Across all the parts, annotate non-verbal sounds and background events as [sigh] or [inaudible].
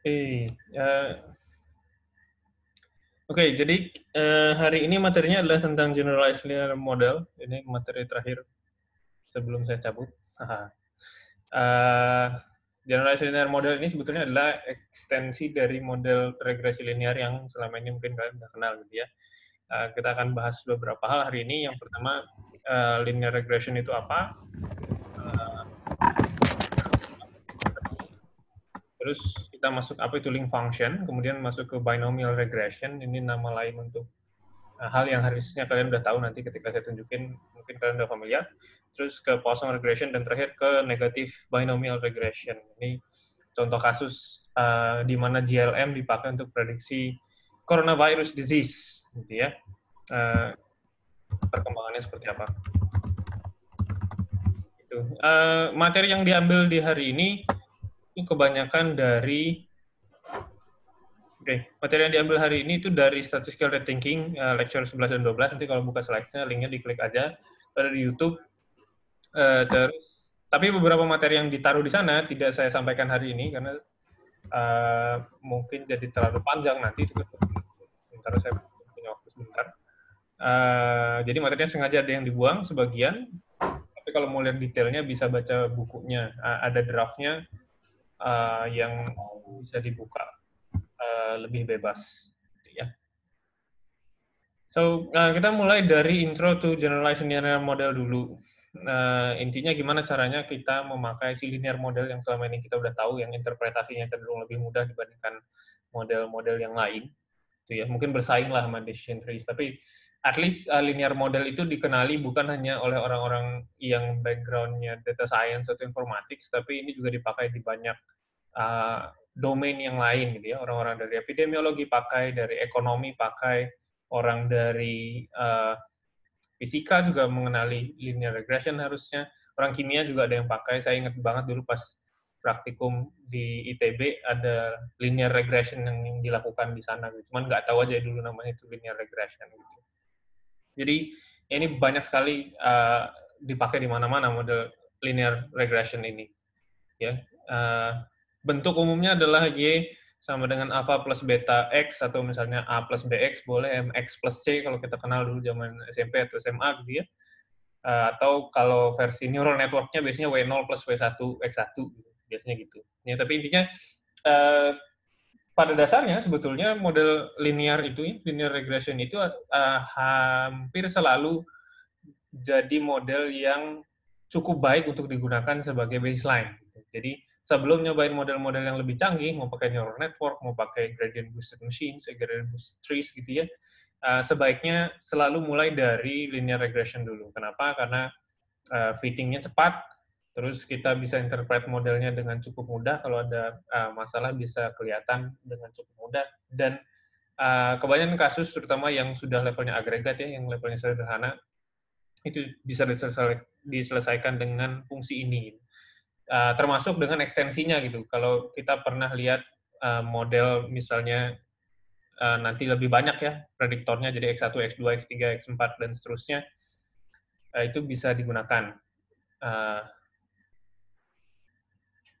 Oke, uh, eh, Okay, jadi uh, hari ini materinya adalah tentang generalized linear model. Ini materi terakhir sebelum saya cabut. uh, generalized linear model ini sebetulnya adalah ekstensi dari model regresi linear yang selama ini mungkin kalian sudah kenal gitu ya. Uh, kita akan bahas beberapa hal hari ini. Yang pertama, uh, linear regression itu apa? terus kita masuk apa itu link function, kemudian masuk ke binomial regression, ini nama lain untuk eh, hal yang harusnya kalian udah tahu nanti ketika saya tunjukin, mungkin kalian udah familiar. Terus ke Poisson regression, dan terakhir ke negative binomial regression. Ini contoh kasus uh, di mana GLM dipakai untuk prediksi coronavirus disease, gitu ya. Uh, perkembangannya seperti apa? Itu uh, materi yang diambil di hari ini itu kebanyakan dari Oke, okay. materi yang diambil hari ini itu dari Statistical rethinking uh, eh, lecture 11 dan 12. Nanti kalau buka slides-nya, linknya diklik aja. Ada di YouTube. Uh, terus, tapi beberapa materi yang ditaruh di sana tidak saya sampaikan hari ini, karena uh, mungkin jadi terlalu panjang nanti. Sebentar, saya punya waktu sebentar. Uh, jadi materinya sengaja ada yang dibuang sebagian, tapi kalau mau lihat detailnya bisa baca bukunya. Uh, ada draft nya uh, yang bisa dibuka uh, lebih bebas. Gitu ya. So, uh, kita mulai dari intro to generalized linear model dulu. uh, intinya gimana caranya kita memakai si linear model yang selama ini kita udah tahu yang interpretasinya cenderung lebih mudah dibandingkan model-model yang lain. Gitu ya, mungkin bersaing lah sama decision trees, tapi at least uh, linear model itu dikenali bukan hanya oleh orang-orang yang backgroundnya data science atau informatik, tapi ini juga dipakai di banyak uh, domain yang lain gitu ya. Orang-orang dari epidemiologi pakai, dari ekonomi pakai, orang dari uh, fisika juga mengenali linear regression harusnya. Orang kimia juga ada yang pakai. Saya ingat banget dulu pas praktikum di ITB ada linear regression yang dilakukan di sana. Gitu. Cuman nggak tahu aja dulu namanya itu linear regression gitu. Jadi ini banyak sekali uh, dipakai di mana-mana model linear regression ini. Ya, uh, bentuk umumnya adalah y sama dengan alpha plus beta x atau misalnya a plus bx boleh mx plus c kalau kita kenal dulu zaman SMP atau SMA gitu ya. Uh, atau kalau versi neural networknya biasanya W0 plus W1 X1 biasanya gitu. Ya, tapi intinya uh, pada dasarnya sebetulnya model linear itu, linear regression itu uh, hampir selalu jadi model yang cukup baik untuk digunakan sebagai baseline. Jadi sebelum nyobain model-model yang lebih canggih, mau pakai neural network, mau pakai gradient boosted machines, eh, gradient boosted trees gitu ya, uh, sebaiknya selalu mulai dari linear regression dulu. Kenapa? Karena uh, fittingnya cepat, Terus kita bisa interpret modelnya dengan cukup mudah. Kalau ada uh, masalah bisa kelihatan dengan cukup mudah. Dan uh, kebanyakan kasus, terutama yang sudah levelnya agregat ya, yang levelnya sederhana, itu bisa diselesaikan dengan fungsi ini. Uh, termasuk dengan ekstensinya gitu. Kalau kita pernah lihat uh, model misalnya uh, nanti lebih banyak ya prediktornya, jadi X1, X2, X3, X4, dan seterusnya, uh, itu bisa digunakan. Uh,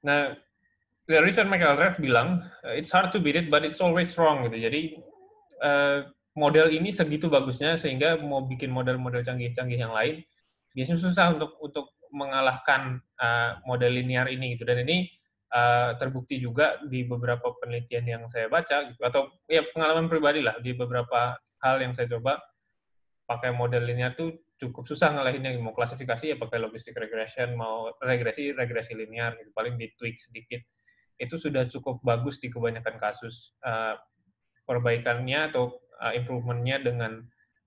Nah, Michael Reff bilang, uh, it's hard to beat it, but it's always wrong. Gitu. Jadi uh, model ini segitu bagusnya sehingga mau bikin model-model canggih-canggih yang lain biasanya susah untuk untuk mengalahkan uh, model linear ini gitu. Dan ini uh, terbukti juga di beberapa penelitian yang saya baca gitu. atau ya pengalaman pribadi lah di beberapa hal yang saya coba pakai model linear tuh cukup susah ngalahin yang mau klasifikasi ya pakai logistik regression, mau regresi, regresi linear, gitu. paling di ditweak sedikit. Itu sudah cukup bagus di kebanyakan kasus. Uh, perbaikannya atau uh, improvementnya dengan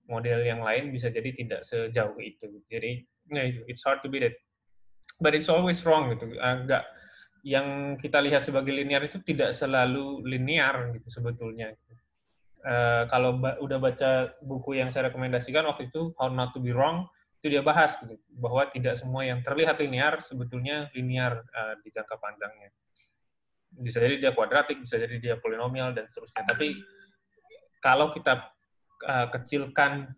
model yang lain bisa jadi tidak sejauh itu. Jadi, ya it's hard to beat it. But it's always wrong gitu. Agak eh, uh, yang kita lihat sebagai linear itu tidak selalu linear gitu sebetulnya. Gitu Eh, kalau ba udah baca buku yang saya rekomendasikan waktu itu How Not to Be Wrong itu dia bahas gitu, bahwa tidak semua yang terlihat linear sebetulnya linear uh, di jangka panjangnya. Bisa jadi dia kuadratik, bisa jadi dia polinomial dan seterusnya. Tapi kalau kita uh, kecilkan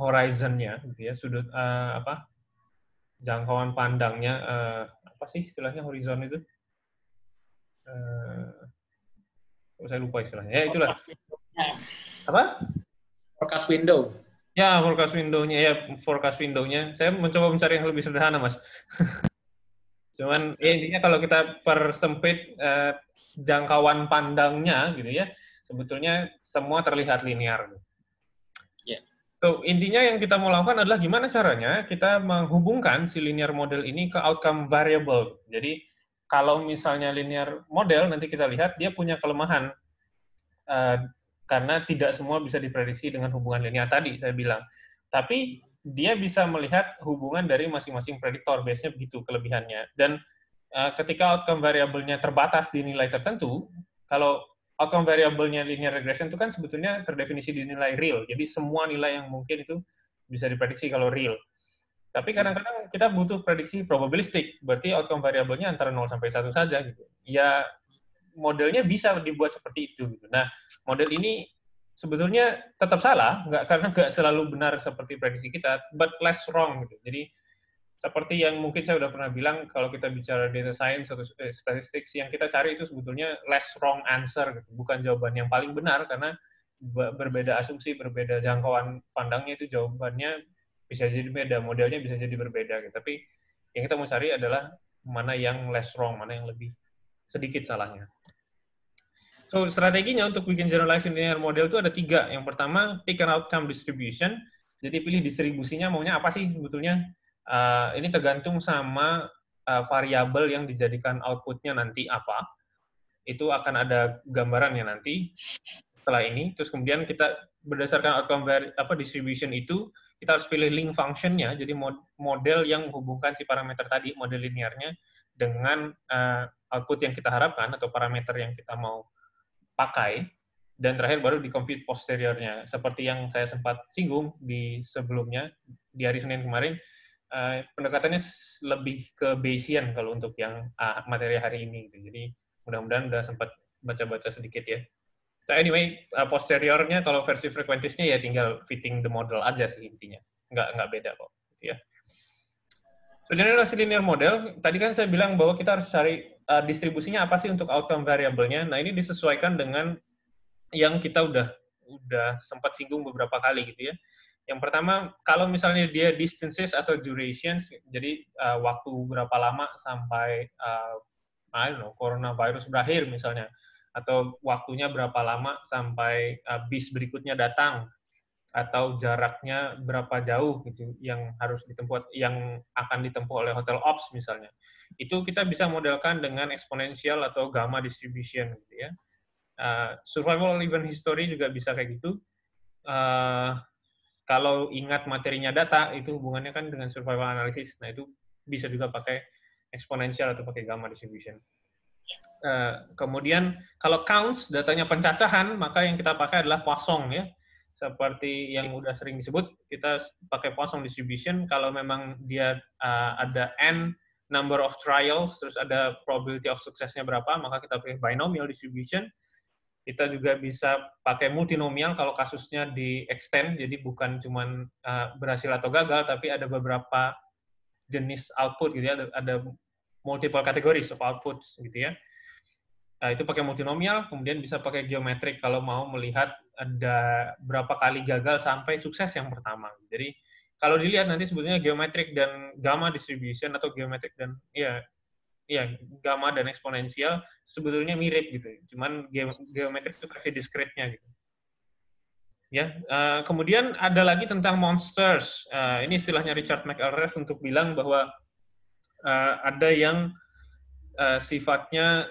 horizonnya, gitu ya, sudut uh, apa jangkauan pandangnya uh, apa sih istilahnya horizon itu? Uh, saya lupa istilahnya. Ya itulah Nah, Apa? Forecast window. Ya, forecast window-nya ya, forecast window-nya. Saya mencoba mencari yang lebih sederhana, Mas. [laughs] Cuman ya intinya kalau kita persempit eh, jangkauan pandangnya gitu ya, sebetulnya semua terlihat linear. Yeah. So, intinya yang kita mau lakukan adalah gimana caranya kita menghubungkan si linear model ini ke outcome variable. Jadi kalau misalnya linear model nanti kita lihat dia punya kelemahan eh, karena tidak semua bisa diprediksi dengan hubungan linear tadi saya bilang. Tapi dia bisa melihat hubungan dari masing-masing prediktor, biasanya begitu kelebihannya. Dan uh, ketika outcome variabelnya terbatas di nilai tertentu, kalau outcome variabelnya linear regression itu kan sebetulnya terdefinisi di nilai real. Jadi semua nilai yang mungkin itu bisa diprediksi kalau real. Tapi hmm. kadang-kadang kita butuh prediksi probabilistik, berarti outcome variabelnya antara 0 sampai 1 saja gitu. Ya modelnya bisa dibuat seperti itu. Gitu. Nah, model ini sebetulnya tetap salah, nggak karena nggak selalu benar seperti prediksi kita, but less wrong. Gitu. Jadi seperti yang mungkin saya sudah pernah bilang kalau kita bicara data science atau eh, statistics yang kita cari itu sebetulnya less wrong answer gitu bukan jawaban yang paling benar karena berbeda asumsi berbeda jangkauan pandangnya itu jawabannya bisa jadi beda modelnya bisa jadi berbeda gitu tapi yang kita mau cari adalah mana yang less wrong mana yang lebih sedikit salahnya So strateginya untuk bikin generalized linear model itu ada tiga. Yang pertama pick an outcome distribution. Jadi pilih distribusinya maunya apa sih sebetulnya. Uh, ini tergantung sama uh, variabel yang dijadikan outputnya nanti apa. Itu akan ada gambarannya nanti setelah ini. Terus kemudian kita berdasarkan outcome vari, apa distribution itu kita harus pilih link functionnya. Jadi mod, model yang menghubungkan si parameter tadi model linearnya dengan uh, output yang kita harapkan atau parameter yang kita mau pakai dan terakhir baru di compute posteriornya. Seperti yang saya sempat singgung di sebelumnya di hari Senin kemarin, uh, pendekatannya lebih ke Bayesian kalau untuk yang uh, materi hari ini. Gitu. Jadi mudah-mudahan udah sempat baca-baca sedikit ya. So anyway, uh, posteriornya kalau versi frequentistnya ya tinggal fitting the model aja sih intinya. Nggak, nggak beda kok. Gitu ya. Generasi linear model, tadi kan saya bilang bahwa kita harus cari uh, distribusinya apa sih untuk outcome variabelnya. Nah ini disesuaikan dengan yang kita udah udah sempat singgung beberapa kali gitu ya. Yang pertama, kalau misalnya dia distances atau durations, jadi uh, waktu berapa lama sampai uh, I don't know, coronavirus berakhir misalnya, atau waktunya berapa lama sampai uh, bis berikutnya datang, atau jaraknya berapa jauh gitu yang harus ditempuh yang akan ditempuh oleh hotel ops misalnya itu kita bisa modelkan dengan eksponensial atau gamma distribution gitu ya uh, survival event history juga bisa kayak gitu uh, kalau ingat materinya data itu hubungannya kan dengan survival analysis nah itu bisa juga pakai eksponensial atau pakai gamma distribution uh, kemudian kalau counts datanya pencacahan maka yang kita pakai adalah Poisson ya seperti yang udah sering disebut kita pakai Poisson distribution kalau memang dia uh, ada n number of trials terus ada probability of suksesnya berapa maka kita pakai binomial distribution kita juga bisa pakai multinomial kalau kasusnya di extend jadi bukan cuman uh, berhasil atau gagal tapi ada beberapa jenis output gitu ya ada, ada multiple categories of outputs gitu ya Eh, itu pakai multinomial, kemudian bisa pakai geometrik kalau mau melihat ada berapa kali gagal sampai sukses yang pertama. Jadi kalau dilihat nanti sebetulnya geometrik dan gamma distribution atau geometrik dan ya ya gamma dan eksponensial sebetulnya mirip gitu. Cuman geometrik itu versi diskretnya gitu. Ya, uh, kemudian ada lagi tentang monsters. Uh, ini istilahnya Richard McElrath untuk bilang bahwa uh, ada yang uh, sifatnya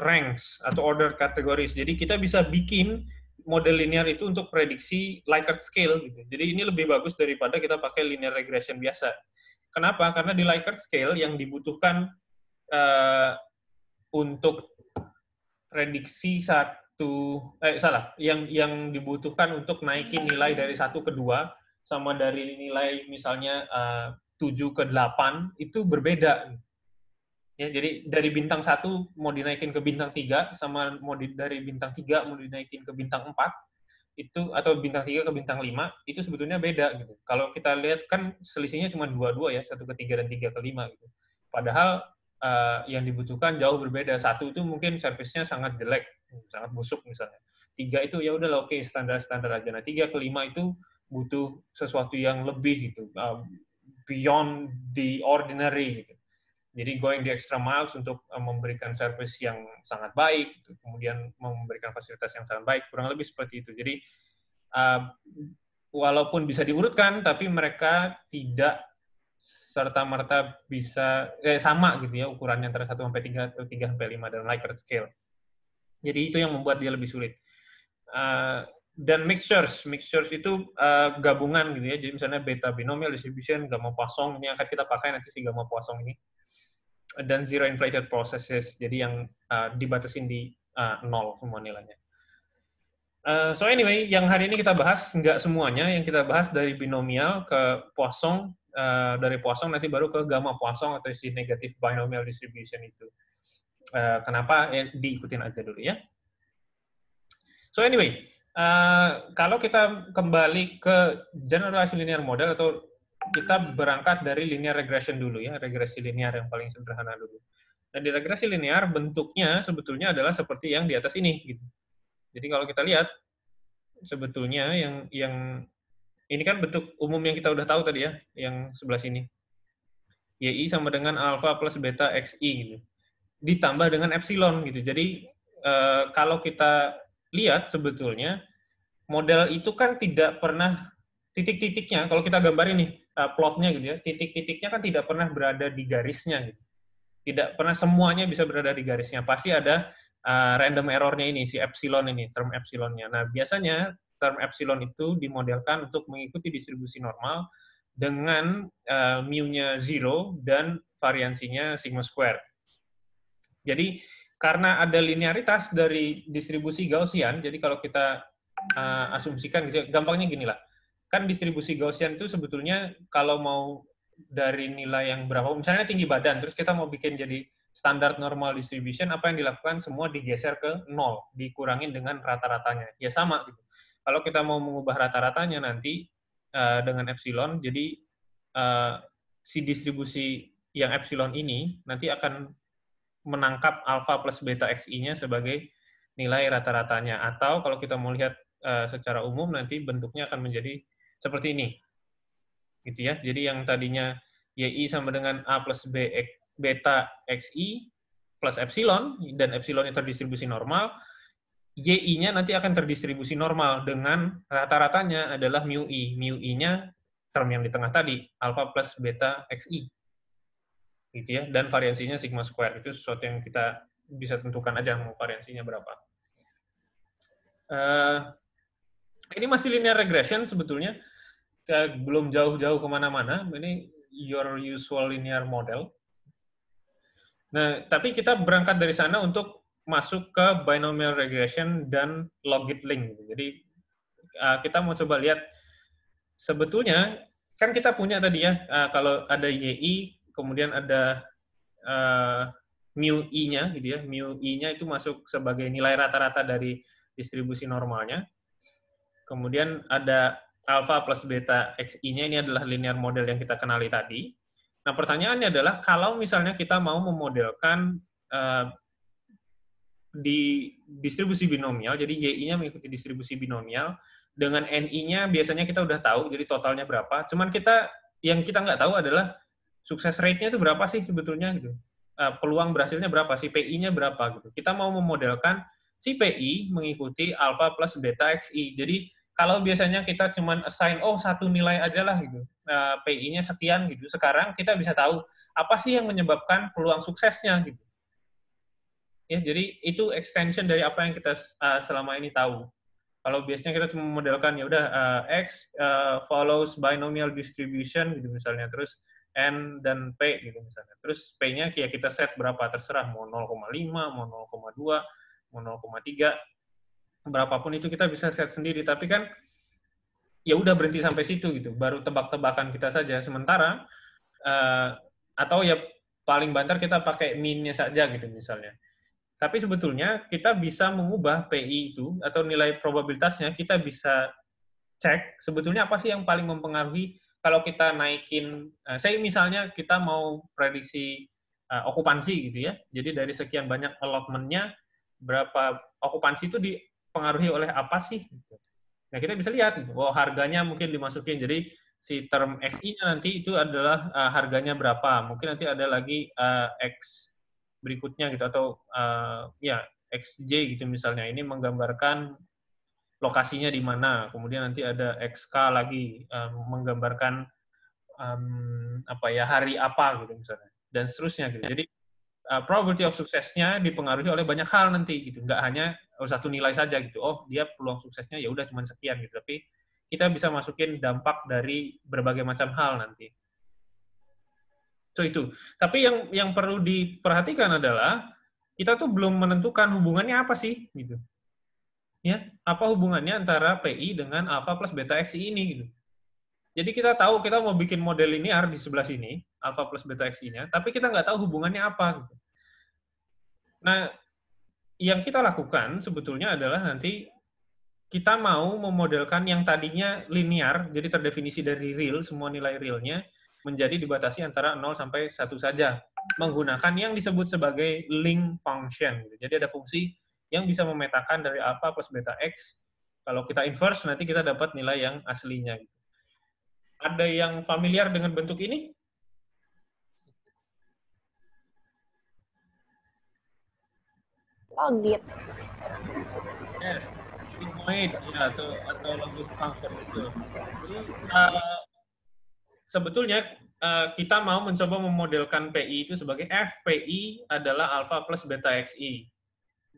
ranks atau order kategoris. Jadi kita bisa bikin model linear itu untuk prediksi Likert scale gitu. Jadi ini lebih bagus daripada kita pakai linear regression biasa. Kenapa? Karena di Likert scale yang dibutuhkan uh, untuk prediksi satu eh salah, yang yang dibutuhkan untuk naikin nilai dari satu ke dua sama dari nilai misalnya eh, uh, 7 ke 8 itu berbeda. Ya, jadi dari bintang satu mau dinaikin ke bintang tiga sama mau di, dari bintang tiga mau dinaikin ke bintang empat itu atau bintang tiga ke bintang lima itu sebetulnya beda gitu. Kalau kita lihat kan selisihnya cuma dua-dua ya, satu ke tiga dan tiga ke lima gitu. Padahal uh, yang dibutuhkan jauh berbeda. Satu itu mungkin servisnya sangat jelek, sangat busuk misalnya. Tiga itu ya udah oke standar-standar aja. Nah, tiga ke lima itu butuh sesuatu yang lebih gitu, uh, beyond the ordinary gitu jadi going the extra miles untuk eh, memberikan service yang sangat baik, gitu. kemudian memberikan fasilitas yang sangat baik, kurang lebih seperti itu. Jadi eh, walaupun bisa diurutkan, tapi mereka tidak serta merta bisa eh, sama gitu ya ukurannya antara satu sampai tiga atau 3 sampai 5 dan Likert scale. Jadi itu yang membuat dia lebih sulit. Uh, dan mixtures, mixtures itu uh, gabungan gitu ya. Jadi misalnya beta binomial distribution, gamma Poisson ini akan kita pakai nanti si gamma Poisson ini dan zero inflated processes, jadi yang uh, dibatasin di uh, nol semua nilainya. Uh, so anyway, yang hari ini kita bahas nggak semuanya, yang kita bahas dari binomial ke Poisson, uh, dari Poisson nanti baru ke gamma Poisson atau si negative binomial distribution itu. Uh, kenapa? ya, diikutin aja dulu ya. So anyway, uh, kalau kita kembali ke generalized linear model atau kita berangkat dari linear regression dulu ya, regresi linear yang paling sederhana dulu. dan di regresi linear bentuknya sebetulnya adalah seperti yang di atas ini gitu. Jadi kalau kita lihat sebetulnya yang yang ini kan bentuk umum yang kita udah tahu tadi ya, yang sebelah sini. YI sama dengan alfa plus beta XI gitu. Ditambah dengan epsilon gitu. Jadi eh, kalau kita lihat sebetulnya model itu kan tidak pernah titik-titiknya kalau kita gambar ini eh, plotnya gitu ya titik-titiknya kan tidak pernah berada di garisnya gitu. tidak pernah semuanya bisa berada di garisnya pasti ada uh, random errornya ini si epsilon ini term epsilonnya nah biasanya term epsilon itu dimodelkan untuk mengikuti distribusi normal dengan uh, mu-nya zero dan variansinya sigma square. Jadi karena ada linearitas dari distribusi Gaussian, jadi kalau kita uh, asumsikan gitu, ya, gampangnya gini lah kan distribusi Gaussian itu sebetulnya kalau mau dari nilai yang berapa, misalnya tinggi badan, terus kita mau bikin jadi standar normal distribution, apa yang dilakukan semua digeser ke nol, dikurangin dengan rata-ratanya. Ya sama gitu. Kalau kita mau mengubah rata-ratanya nanti uh, dengan epsilon, jadi uh, si distribusi yang epsilon ini nanti akan menangkap alpha plus beta xi-nya sebagai nilai rata-ratanya. Atau kalau kita mau lihat uh, secara umum, nanti bentuknya akan menjadi seperti ini. Gitu ya. Jadi yang tadinya YI sama dengan A plus B beta XI plus epsilon, dan epsilon terdistribusi normal, YI-nya nanti akan terdistribusi normal dengan rata-ratanya adalah mu I. Mu I-nya term yang di tengah tadi, alpha plus beta XI. Gitu ya, dan variansinya sigma square. Itu sesuatu yang kita bisa tentukan aja mau variansinya berapa. Uh, ini masih linear regression sebetulnya, ke, belum jauh-jauh kemana-mana, ini your usual linear model. Nah, tapi kita berangkat dari sana untuk masuk ke binomial regression dan logit link. Jadi kita mau coba lihat sebetulnya kan kita punya tadi ya kalau ada yi kemudian ada uh, mu i-nya gitu ya. Mu i-nya itu masuk sebagai nilai rata-rata dari distribusi normalnya. Kemudian ada alpha plus beta xi-nya ini adalah linear model yang kita kenali tadi. Nah, pertanyaannya adalah kalau misalnya kita mau memodelkan uh, di distribusi binomial, jadi yi-nya mengikuti distribusi binomial, dengan ni-nya biasanya kita udah tahu, jadi totalnya berapa. Cuman kita yang kita nggak tahu adalah sukses rate-nya itu berapa sih sebetulnya gitu. Uh, peluang berhasilnya berapa, si PI-nya berapa gitu. Kita mau memodelkan si PI mengikuti alpha plus beta XI. Jadi kalau biasanya kita cuma assign oh satu nilai aja lah gitu nah, PI-nya sekian gitu sekarang kita bisa tahu apa sih yang menyebabkan peluang suksesnya gitu ya jadi itu extension dari apa yang kita uh, selama ini tahu kalau biasanya kita cuma modelkan ya udah uh, x uh, follows binomial distribution gitu misalnya terus n dan p gitu misalnya terus p-nya kayak kita set berapa terserah mau 0,5 mau 0,2 mau 0,3 berapapun itu kita bisa set sendiri tapi kan ya udah berhenti sampai situ gitu baru tebak-tebakan kita saja sementara uh, atau ya paling banter kita pakai minnya saja gitu misalnya tapi sebetulnya kita bisa mengubah PI itu atau nilai probabilitasnya kita bisa cek sebetulnya apa sih yang paling mempengaruhi kalau kita naikin uh, eh, saya misalnya kita mau prediksi uh, okupansi gitu ya jadi dari sekian banyak allotmentnya berapa okupansi itu di dipengaruhi oleh apa sih? Nah, kita bisa lihat, wow, harganya mungkin dimasukin. Jadi, si term XI-nya nanti itu adalah uh, harganya berapa. Mungkin nanti ada lagi uh, X berikutnya gitu, atau uh, ya, XJ gitu misalnya. Ini menggambarkan lokasinya di mana. Kemudian nanti ada XK lagi uh, menggambarkan um, apa ya hari apa gitu misalnya dan seterusnya gitu. Jadi Eh, probability of suksesnya dipengaruhi oleh banyak hal nanti gitu nggak hanya oh, satu nilai saja gitu oh dia peluang suksesnya ya udah cuma sekian gitu tapi kita bisa masukin dampak dari berbagai macam hal nanti so itu tapi yang yang perlu diperhatikan adalah kita tuh belum menentukan hubungannya apa sih gitu ya apa hubungannya antara PI dengan alpha plus beta XI ini gitu jadi kita tahu kita mau bikin model linear di sebelah sini, alpha plus beta xi-nya, tapi kita nggak tahu hubungannya apa. Gitu. Nah, yang kita lakukan sebetulnya adalah nanti kita mau memodelkan yang tadinya linear, jadi terdefinisi dari real, semua nilai realnya, menjadi dibatasi antara 0 sampai 1 saja, menggunakan yang disebut sebagai link function. Gitu. Jadi ada fungsi yang bisa memetakan dari alpha plus beta x. Kalau kita inverse, nanti kita dapat nilai yang aslinya. Gitu. Ada yang familiar dengan bentuk ini? Logit. Yes, sigmoid ya atau atau logit function itu. Jadi, uh, sebetulnya uh, kita mau mencoba memodelkan PI itu sebagai FPI adalah alpha plus beta XI.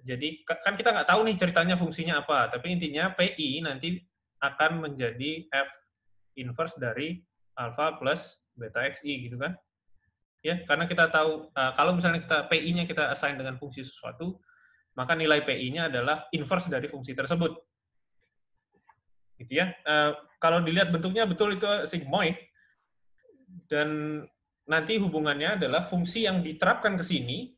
Jadi kan kita nggak tahu nih ceritanya fungsinya apa, tapi intinya PI nanti akan menjadi F inverse dari alpha plus beta xi gitu kan. Ya, karena kita tahu eh, kalau misalnya kita PI-nya kita assign dengan fungsi sesuatu, maka nilai PI-nya adalah inverse dari fungsi tersebut. Gitu ya. Eh, kalau dilihat bentuknya betul itu sigmoid dan nanti hubungannya adalah fungsi yang diterapkan ke sini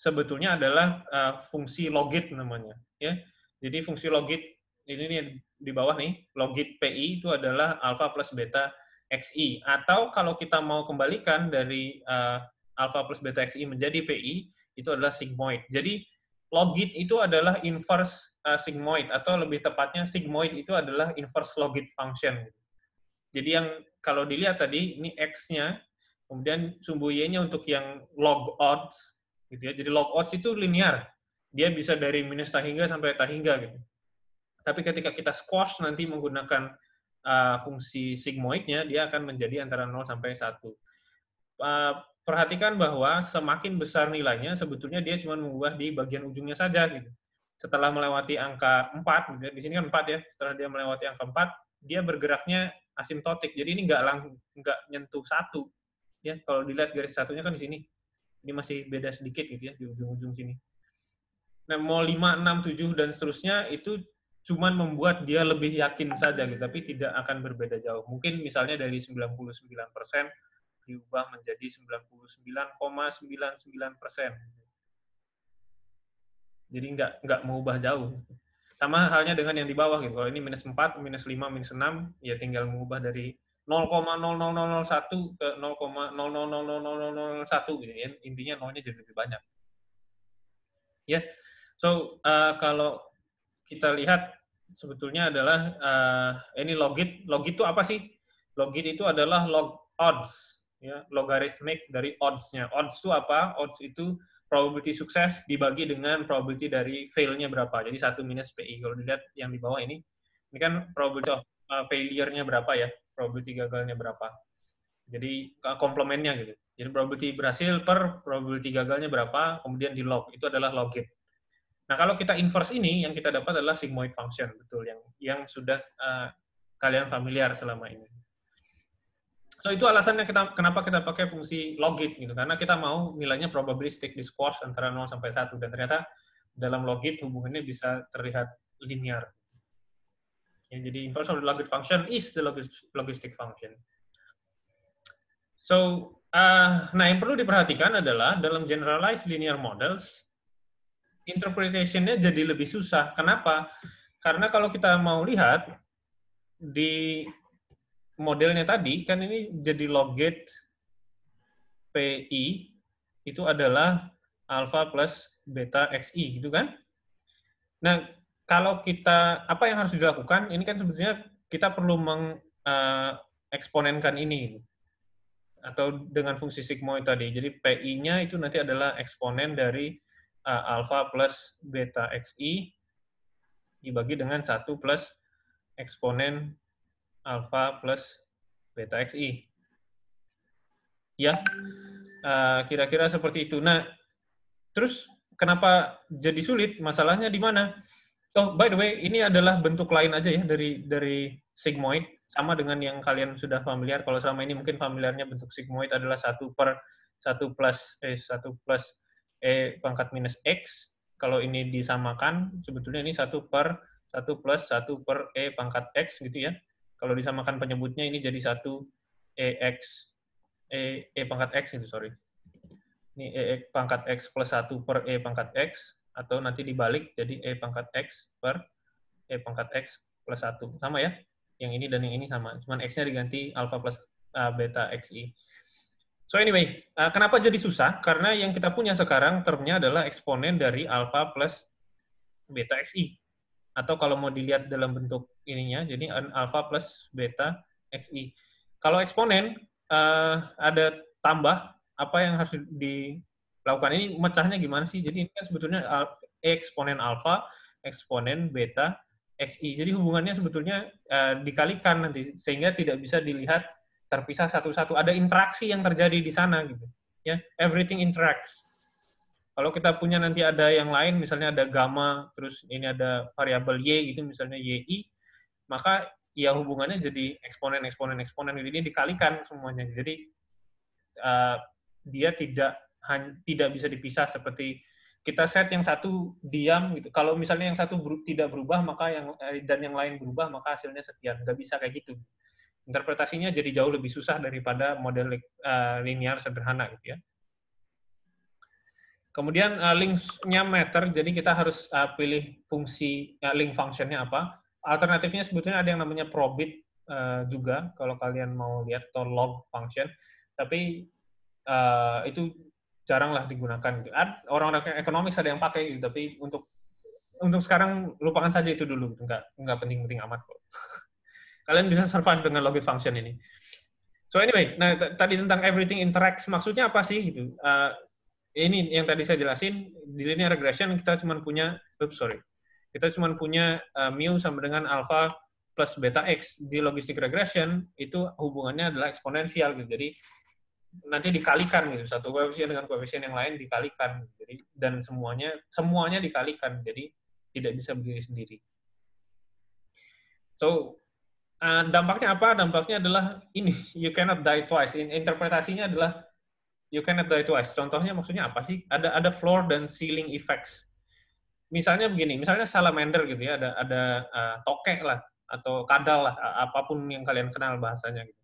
sebetulnya adalah eh, fungsi logit namanya ya jadi fungsi logit ini nih di bawah nih, logit PI itu adalah alpha plus beta XI. Atau kalau kita mau kembalikan dari uh, eh, alfa plus beta XI menjadi PI, itu adalah sigmoid. Jadi logit itu adalah inverse uh, sigmoid, atau lebih tepatnya sigmoid itu adalah inverse logit function. Jadi yang kalau dilihat tadi, ini X-nya, kemudian sumbu Y-nya untuk yang log odds, gitu ya. Jadi log odds itu linear, dia bisa dari minus hingga sampai tahingga gitu. Tapi ketika kita squash nanti menggunakan uh, fungsi sigmoidnya, dia akan menjadi antara 0 sampai 1. Uh, perhatikan bahwa semakin besar nilainya, sebetulnya dia cuma mengubah di bagian ujungnya saja. Gitu. Setelah melewati angka 4, di sini kan 4 ya, setelah dia melewati angka 4, dia bergeraknya asimptotik. Jadi ini nggak nggak nyentuh satu. Ya, kalau dilihat garis satunya kan di sini. Ini masih beda sedikit gitu ya di ujung-ujung sini. Nah, mau 5, 6, 7 dan seterusnya itu cuman membuat dia lebih yakin saja gitu, tapi tidak akan berbeda jauh. Mungkin misalnya dari 99% diubah menjadi 99,99%. Jadi nggak nggak mengubah jauh. Sama halnya dengan yang di bawah gitu. Kalau ini minus 4, minus 5, minus 6, ya tinggal mengubah dari 0,0001 ke 0,0000001 gitu ya. Intinya nolnya jadi lebih banyak. Ya. Yeah. So, uh, kalau kita lihat sebetulnya adalah uh, ini logit. Logit itu apa sih? Logit itu adalah log odds, ya, logaritmik dari oddsnya Odds itu apa? Odds itu probability sukses dibagi dengan probability dari failnya berapa. Jadi satu minus PI. Kalau dilihat yang di bawah ini, ini kan probability of uh, eh, failure berapa ya? Probability gagalnya berapa. Jadi komplementnya gitu. Jadi probability berhasil per probability gagalnya berapa, kemudian di log. Itu adalah logit. Nah, kalau kita inverse ini, yang kita dapat adalah sigmoid function, betul, yang yang sudah uh, kalian familiar selama ini. So, itu alasannya kita kenapa kita pakai fungsi logit, gitu, karena kita mau nilainya probabilistic discourse antara 0 sampai 1, dan ternyata dalam logit hubungannya bisa terlihat linear. Ya, jadi inverse of the logit function is the logistic function. So, uh, nah yang perlu diperhatikan adalah dalam generalized linear models, interpretationnya jadi lebih susah. Kenapa? Karena kalau kita mau lihat di modelnya tadi kan ini jadi log gate PI itu adalah alpha plus beta XI gitu kan. Nah, kalau kita apa yang harus dilakukan ini kan sebetulnya kita perlu meng eh, ini atau dengan fungsi sigmoid tadi. Jadi PI-nya itu nanti adalah eksponen dari alpha plus beta xi dibagi dengan 1 plus eksponen alpha plus beta xi. Ya, kira-kira seperti itu. Nah, terus kenapa jadi sulit? Masalahnya di mana? Oh, by the way, ini adalah bentuk lain aja ya dari dari sigmoid, sama dengan yang kalian sudah familiar. Kalau selama ini mungkin familiarnya bentuk sigmoid adalah satu per satu plus eh satu plus E pangkat minus X, kalau ini disamakan, sebetulnya ini satu per satu plus satu per E pangkat X gitu ya. Kalau disamakan penyebutnya ini jadi satu e x E, e pangkat X itu, sorry. Ini e, e pangkat X plus satu per E pangkat X, atau nanti dibalik jadi E pangkat X per E pangkat X plus satu Sama ya? Yang ini dan yang ini sama. Cuman X-nya diganti alpha plus uh, beta XI. So anyway, uh, kenapa jadi susah? Karena yang kita punya sekarang termnya adalah eksponen dari alpha plus beta xi. Atau kalau mau dilihat dalam bentuk ininya, jadi alpha plus beta xi. Kalau eksponen, uh, ada tambah apa yang harus dilakukan. Ini mecahnya gimana sih? Jadi ini kan sebetulnya eksponen alpha, eksponen beta, xi. Jadi hubungannya sebetulnya uh, dikalikan nanti, sehingga tidak bisa dilihat terpisah satu-satu. Ada interaksi yang terjadi di sana gitu. Ya, everything interacts. Kalau kita punya nanti ada yang lain, misalnya ada gamma, terus ini ada variabel y gitu, misalnya yi, maka ya hubungannya jadi eksponen, eksponen, eksponen. Jadi gitu. ini dikalikan semuanya. Jadi uh, dia tidak tidak bisa dipisah seperti kita set yang satu diam gitu. Kalau misalnya yang satu ber, tidak berubah maka yang eh, dan yang lain berubah maka hasilnya sekian. Gak bisa kayak gitu interpretasinya jadi jauh lebih susah daripada model eh, linear sederhana gitu ya. Kemudian uh, eh, nya meter, jadi kita harus uh, pilih fungsi uh, link functionnya apa. Alternatifnya sebetulnya ada yang namanya probit uh, juga, kalau kalian mau lihat atau log function, tapi uh, itu jaranglah digunakan. Orang-orang ekonomis ada yang pakai, tapi untuk untuk sekarang lupakan saja itu dulu, nggak nggak penting-penting amat kok. [laughs] Kalian bisa survive dengan logit function ini. So anyway, nah tadi tentang everything interacts maksudnya apa sih gitu? Uh, ini yang tadi saya jelasin di linear regression kita cuma punya, oops, sorry, kita cuma punya uh, mu sama dengan alpha plus beta x di logistic regression itu hubungannya adalah eksponensial gitu. Jadi nanti dikalikan gitu satu koefisien dengan koefisien yang lain dikalikan gitu. jadi dan semuanya semuanya dikalikan jadi tidak bisa berdiri sendiri so uh, dampaknya apa? Dampaknya adalah ini, you cannot die twice. Interpretasinya adalah you cannot die twice. Contohnya maksudnya apa sih? Ada ada floor dan ceiling effects. Misalnya begini, misalnya salamander gitu ya, ada ada uh, eh, tokek lah atau kadal lah, apapun yang kalian kenal bahasanya gitu.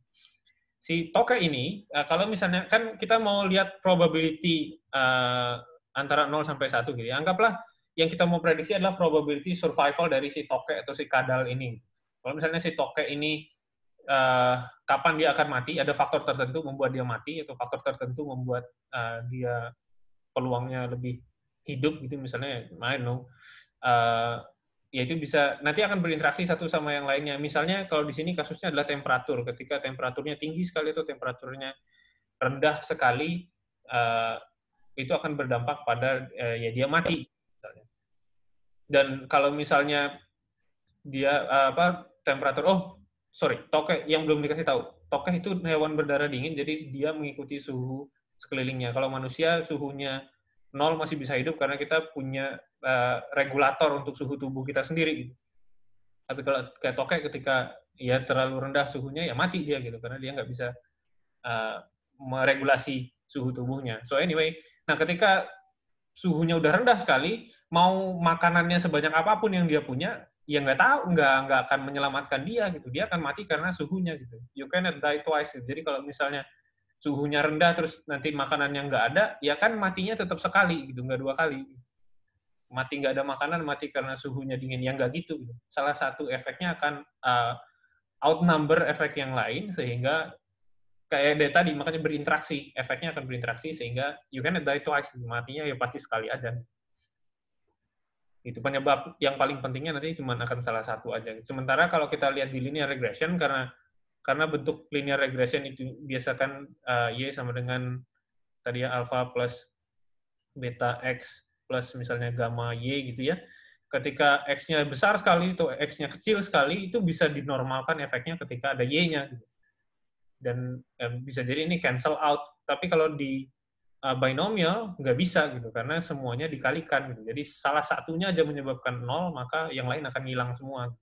Si tokek ini, uh, kalau misalnya kan kita mau lihat probability uh, antara 0 sampai 1 gitu ya. Anggaplah yang kita mau prediksi adalah probability survival dari si tokek atau si kadal ini. Gitu kalau misalnya si toke ini uh, kapan dia akan mati, ada faktor tertentu membuat dia mati, atau faktor tertentu membuat uh, dia peluangnya lebih hidup gitu misalnya, main don't know. Uh, ya itu bisa nanti akan berinteraksi satu sama yang lainnya. Misalnya kalau di sini kasusnya adalah temperatur, ketika temperaturnya tinggi sekali atau temperaturnya rendah sekali uh, itu akan berdampak pada uh, ya dia mati. Dan kalau misalnya dia apa temperatur. Oh, sorry, tokek yang belum dikasih tahu. Tokek itu hewan berdarah dingin, jadi dia mengikuti suhu sekelilingnya. Kalau manusia suhunya nol masih bisa hidup karena kita punya uh, regulator untuk suhu tubuh kita sendiri. Tapi kalau kayak tokek ketika ya terlalu rendah suhunya ya mati dia gitu karena dia nggak bisa uh, meregulasi suhu tubuhnya. So anyway, nah ketika suhunya udah rendah sekali, mau makanannya sebanyak apapun yang dia punya, ya nggak tahu nggak nggak akan menyelamatkan dia gitu dia akan mati karena suhunya gitu you cannot die twice gitu. jadi kalau misalnya suhunya rendah terus nanti makanan yang nggak ada ya kan matinya tetap sekali gitu nggak dua kali mati nggak ada makanan mati karena suhunya dingin yang nggak gitu, gitu salah satu efeknya akan uh, outnumber efek yang lain sehingga kayak dia tadi makanya berinteraksi efeknya akan berinteraksi sehingga you cannot die twice matinya ya pasti sekali aja itu penyebab yang paling pentingnya nanti cuma akan salah satu aja. Sementara kalau kita lihat di linear regression karena karena bentuk linear regression itu biasakan uh, y sama dengan tadi ya alpha plus beta x plus misalnya gamma y gitu ya. Ketika x-nya besar sekali atau x-nya kecil sekali itu bisa dinormalkan efeknya ketika ada y-nya. Gitu. Dan eh, bisa jadi ini cancel out. Tapi kalau di uh, binomial nggak bisa gitu karena semuanya dikalikan gitu. Jadi salah satunya aja menyebabkan nol maka yang lain akan hilang semua. Gitu.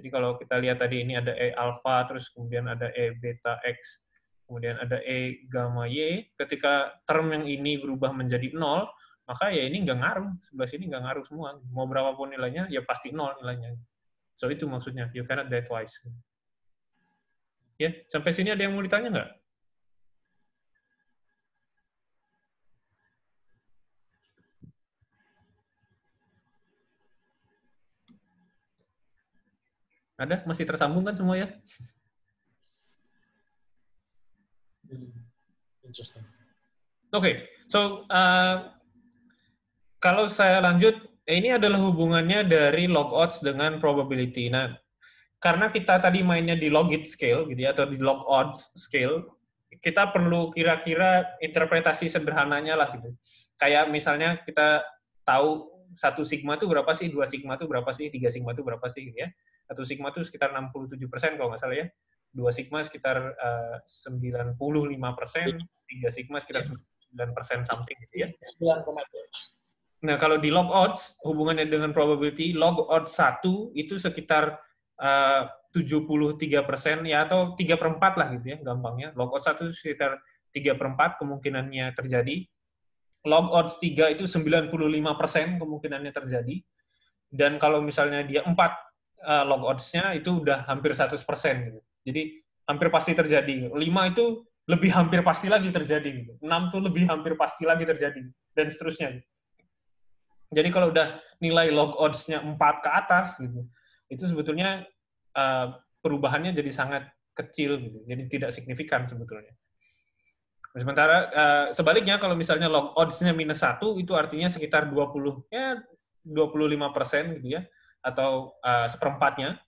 Jadi kalau kita lihat tadi ini ada E alpha terus kemudian ada E beta X kemudian ada E gamma Y ketika term yang ini berubah menjadi nol maka ya ini nggak ngaruh sebelah sini nggak ngaruh semua mau berapapun nilainya ya pasti nol nilainya so itu maksudnya you cannot die twice ya sampai sini ada yang mau ditanya nggak Ada? Masih tersambung kan semua ya? Interesting. Oke, okay. so uh, kalau saya lanjut, eh, ini adalah hubungannya dari log odds dengan probability. Nah, karena kita tadi mainnya di logit scale gitu ya, atau di log odds scale, kita perlu kira-kira interpretasi sederhananya lah gitu. Kayak misalnya kita tahu satu sigma itu berapa sih, dua sigma itu berapa sih, tiga sigma itu berapa sih gitu ya satu sigma itu sekitar 67 persen kalau nggak salah ya. Dua sigma sekitar eh, uh, 95 persen, iya. tiga sigma sekitar 9 iya. persen something gitu ya. 9, nah kalau di log odds, hubungannya dengan probability, log odds 1 itu sekitar eh, uh, 73 persen ya atau 3 per 4 lah gitu ya gampangnya. Log odds 1 sekitar 3 per 4 kemungkinannya terjadi. Log odds 3 itu 95 persen kemungkinannya terjadi. Dan kalau misalnya dia 4 uh, log odds-nya itu udah hampir 100%. Gitu. Jadi hampir pasti terjadi. 5 itu lebih hampir pasti lagi terjadi. Gitu. 6 tuh lebih hampir pasti lagi terjadi. Dan seterusnya. Gitu. Jadi kalau udah nilai log odds-nya 4 ke atas, gitu, itu sebetulnya uh, perubahannya jadi sangat kecil. Gitu. Jadi tidak signifikan sebetulnya. Sementara uh, sebaliknya kalau misalnya log odds-nya minus 1, itu artinya sekitar 20, ya 25 persen gitu ya atau uh, seperempatnya.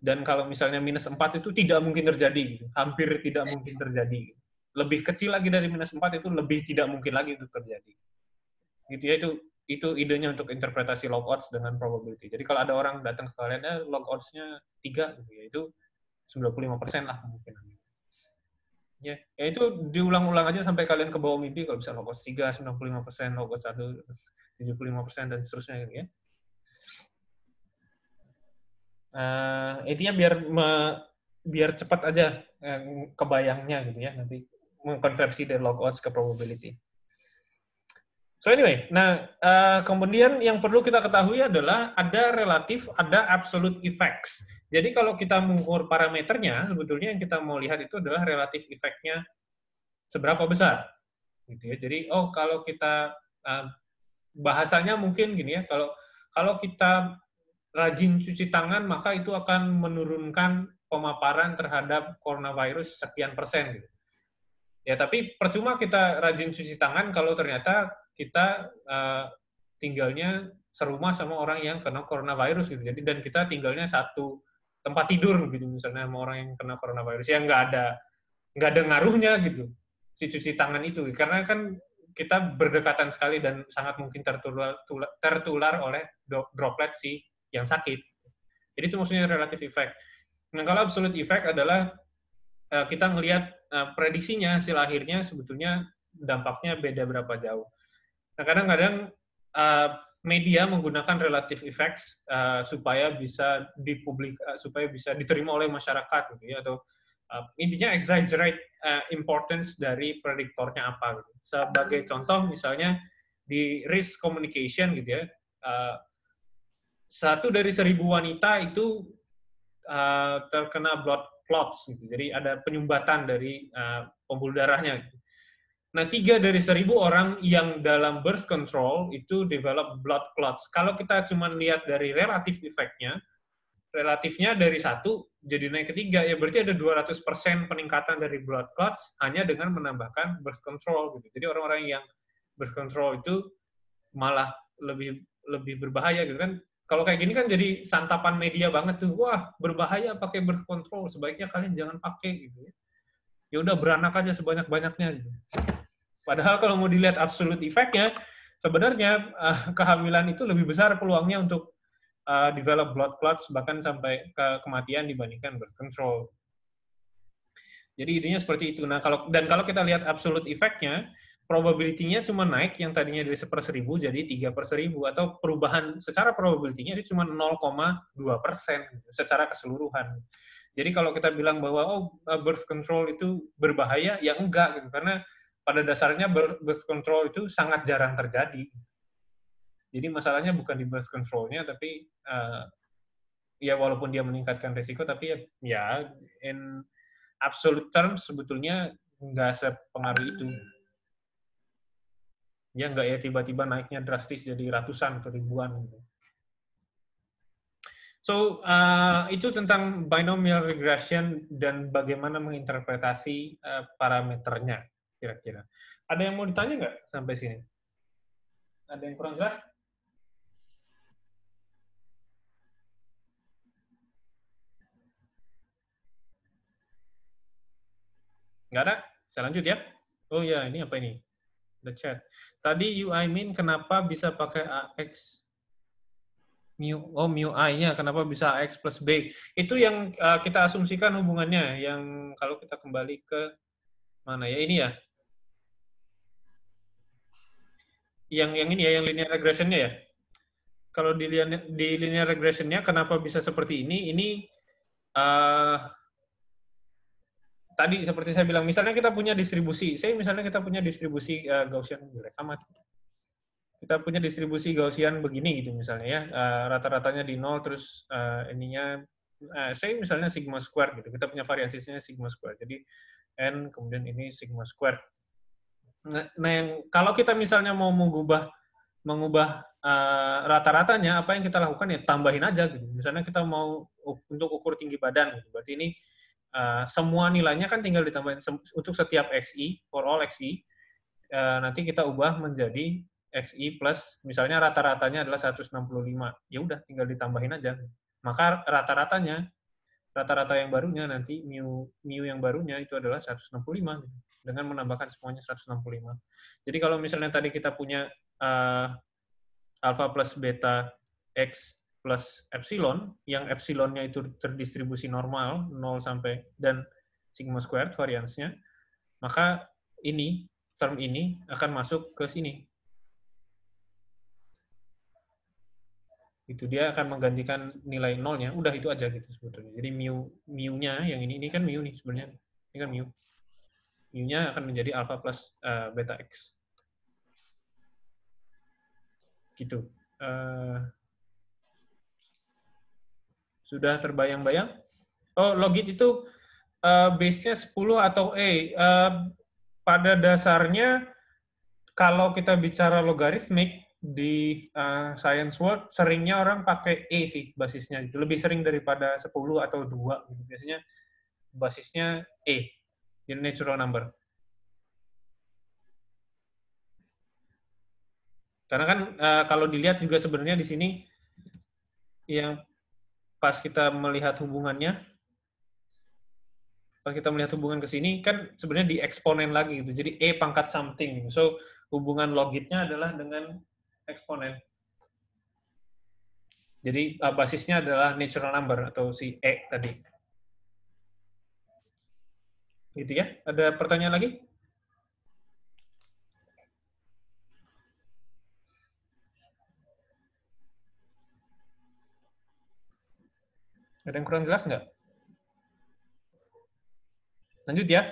Dan kalau misalnya minus 4 itu tidak mungkin terjadi, gitu. hampir tidak mungkin terjadi. Gitu. Lebih kecil lagi dari minus 4 itu lebih tidak mungkin lagi itu terjadi. Gitu ya, itu itu idenya untuk interpretasi log odds dengan probability. Jadi kalau ada orang datang ke kalian, eh, log odds-nya 3, gitu ya, itu 95% lah kemungkinan. Ya, ya itu diulang-ulang aja sampai kalian ke bawah mimpi kalau bisa log odds 3, 95%, log odds 1, 75% dan seterusnya gitu ya uh, intinya biar me, biar cepat aja eh, kebayangnya gitu ya nanti mengkonversi dari log odds ke probability. So anyway, nah uh, kemudian yang perlu kita ketahui adalah ada relatif, ada absolute effects. Jadi kalau kita mengukur parameternya, sebetulnya yang kita mau lihat itu adalah relatif efeknya seberapa besar. Gitu ya. Jadi oh kalau kita uh, bahasanya mungkin gini ya, kalau kalau kita rajin cuci tangan maka itu akan menurunkan pemaparan terhadap coronavirus sekian persen. Gitu. Ya, tapi percuma kita rajin cuci tangan kalau ternyata kita uh, tinggalnya serumah sama orang yang kena coronavirus gitu. Jadi dan kita tinggalnya satu tempat tidur gitu misalnya sama orang yang kena coronavirus yang nggak ada nggak ada ngaruhnya gitu si cuci tangan itu karena kan kita berdekatan sekali dan sangat mungkin tertular tertular oleh droplet si yang sakit. Jadi itu maksudnya relative effect. Nah kalau absolute effect adalah uh, kita melihat uh, eh, prediksinya hasil akhirnya sebetulnya dampaknya beda berapa jauh. Nah kadang-kadang uh, media menggunakan relative effects uh, supaya bisa dipublik uh, supaya bisa diterima oleh masyarakat gitu ya atau uh, intinya exaggerate uh, importance dari prediktornya apa gitu. Sebagai contoh misalnya di risk communication gitu ya uh, satu dari seribu wanita itu uh, terkena blood clots, gitu. jadi ada penyumbatan dari uh, pembuluh darahnya. Gitu. Nah, tiga dari seribu orang yang dalam birth control itu develop blood clots. Kalau kita cuma lihat dari relatif efeknya, relatifnya dari satu jadi naik ketiga, ya berarti ada 200% peningkatan dari blood clots hanya dengan menambahkan birth control. Gitu. Jadi orang-orang yang birth control itu malah lebih lebih berbahaya gitu kan kalau kayak gini kan jadi santapan media banget tuh. Wah, berbahaya pakai birth control. Sebaiknya kalian jangan pakai gitu ya. Ya udah beranak aja sebanyak-banyaknya gitu. Padahal kalau mau dilihat absolute effect-nya, sebenarnya uh, kehamilan itu lebih besar peluangnya untuk uh, develop blood clots bahkan sampai ke kematian dibandingkan birth control. Jadi idenya seperti itu. Nah, kalau dan kalau kita lihat absolute effect-nya, probability-nya cuma naik yang tadinya dari 1 per 1000 jadi 3 per 1000 atau perubahan secara probability-nya itu cuma 0,2 persen secara keseluruhan. Jadi kalau kita bilang bahwa oh uh, birth control itu berbahaya, ya enggak gitu. Karena pada dasarnya birth control itu sangat jarang terjadi. Jadi masalahnya bukan di birth control-nya tapi uh, ya walaupun dia meningkatkan risiko tapi ya, ya in absolute terms sebetulnya enggak sepengaruh itu. Ya nggak ya tiba-tiba naiknya drastis jadi ratusan atau ribuan gitu. So, uh, itu tentang binomial regression dan bagaimana menginterpretasi uh, parameternya kira-kira. Ada yang mau ditanya nggak sampai sini? Ada yang kurang jelas? Nggak ada? Saya lanjut ya. Oh ya, ini apa ini? the chat. Tadi UI min kenapa bisa pakai AX mu oh mu i-nya kenapa bisa AX plus b? Itu yang uh, kita asumsikan hubungannya yang kalau kita kembali ke mana ya ini ya. Yang yang ini ya yang linear regression-nya ya. Kalau di linear, di linear regression-nya kenapa bisa seperti ini? Ini uh, tadi seperti saya bilang, misalnya kita punya distribusi, saya misalnya kita punya distribusi uh, Gaussian amat. Kita punya distribusi Gaussian begini gitu misalnya ya, uh, rata-ratanya di nol terus uh, ininya, uh, saya misalnya sigma square gitu, kita punya variasinya sigma square. Jadi n kemudian ini sigma square. Nah, nah, yang kalau kita misalnya mau mengubah mengubah uh, rata-ratanya, apa yang kita lakukan ya tambahin aja gitu. Misalnya kita mau untuk ukur tinggi badan, gitu. berarti ini uh, semua nilainya kan tinggal ditambahin untuk setiap XI, for all XI, uh, eh, nanti kita ubah menjadi XI plus, misalnya rata-ratanya adalah 165. Ya udah, tinggal ditambahin aja. Maka rata-ratanya, rata-rata yang barunya nanti, mu, mu yang barunya itu adalah 165. Gitu dengan menambahkan semuanya 165. Jadi kalau misalnya tadi kita punya uh, alpha plus beta x plus epsilon, yang epsilonnya itu terdistribusi normal, 0 sampai, dan sigma squared variansnya, maka ini, term ini akan masuk ke sini. Itu dia akan menggantikan nilai nolnya, udah itu aja gitu sebetulnya. Jadi mu, mu-nya yang ini, ini kan mu nih sebenarnya, ini kan mu. Mu-nya akan menjadi alpha plus uh, beta x. Gitu. Uh, sudah terbayang-bayang? Oh, logit itu uh, base-nya 10 atau e. Uh, pada dasarnya, kalau kita bicara logaritmik, di uh, Science World seringnya orang pakai E sih basisnya. Gitu. Lebih sering daripada 10 atau 2. Gitu. Biasanya basisnya E, jadi natural number. Karena kan uh, kalau dilihat juga sebenarnya di sini yang pas kita melihat hubungannya pas kita melihat hubungan ke sini kan sebenarnya di eksponen lagi gitu. Jadi e pangkat something. Gitu. So hubungan logitnya adalah dengan eksponen. Jadi uh, basisnya adalah natural number atau si e tadi. Gitu ya. Ada pertanyaan lagi? Ada yang kurang jelas nggak? Lanjut ya.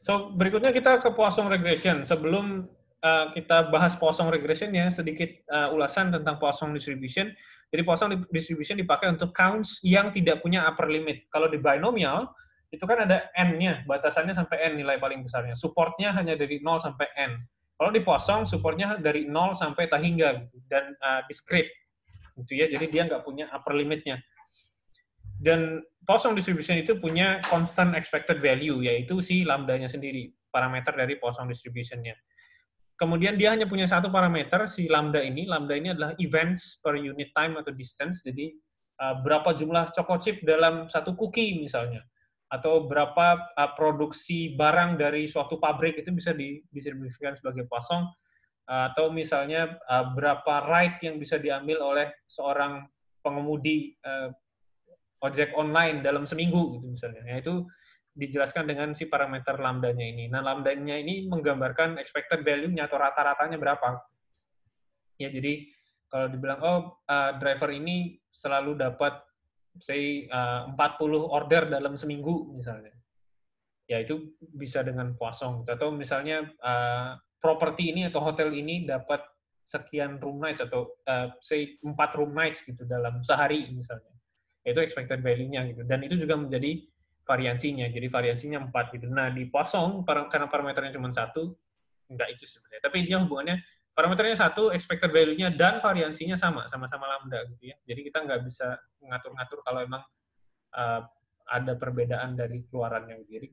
So, berikutnya kita ke Poisson regression. Sebelum uh, kita bahas Poisson regression ya, sedikit uh, ulasan tentang Poisson distribution. Jadi Poisson distribution dipakai untuk counts yang tidak punya upper limit. Kalau di binomial, itu kan ada n-nya, batasannya sampai n nilai paling besarnya. Supportnya hanya dari 0 sampai n. Kalau di Poisson, supportnya dari 0 sampai tahingga dan uh, eh, discrete. Gitu ya, jadi dia nggak punya upper limitnya dan Poisson distribution itu punya constant expected value, yaitu si lambdanya sendiri, parameter dari Poisson distributionnya Kemudian dia hanya punya satu parameter, si lambda ini. Lambda ini adalah events per unit time atau distance, jadi eh, berapa jumlah choco chip dalam satu cookie misalnya. Atau berapa eh, produksi barang dari suatu pabrik, itu bisa didistribusikan sebagai Poisson. atau misalnya eh, berapa ride yang bisa diambil oleh seorang pengemudi ojek online dalam seminggu gitu misalnya. Ya, itu dijelaskan dengan si parameter lambdanya ini. Nah, lambdanya ini menggambarkan expected value-nya atau rata-ratanya berapa. Ya, jadi kalau dibilang, oh, uh, driver ini selalu dapat, say, eh, uh, 40 order dalam seminggu, misalnya. Ya, itu bisa dengan poisson. Gitu. Atau misalnya, uh, properti ini atau hotel ini dapat sekian room nights atau, uh, say, 4 room nights gitu dalam sehari, misalnya yaitu expected value-nya gitu. Dan itu juga menjadi variansinya. Jadi variansinya empat gitu. Nah, di Poisson karena parameternya cuma satu, enggak itu sebenarnya. Tapi intinya hubungannya parameternya satu, expected value-nya dan variansinya sama, sama-sama lambda gitu ya. Jadi kita nggak bisa ngatur-ngatur kalau emang uh, ada perbedaan dari keluaran yang diri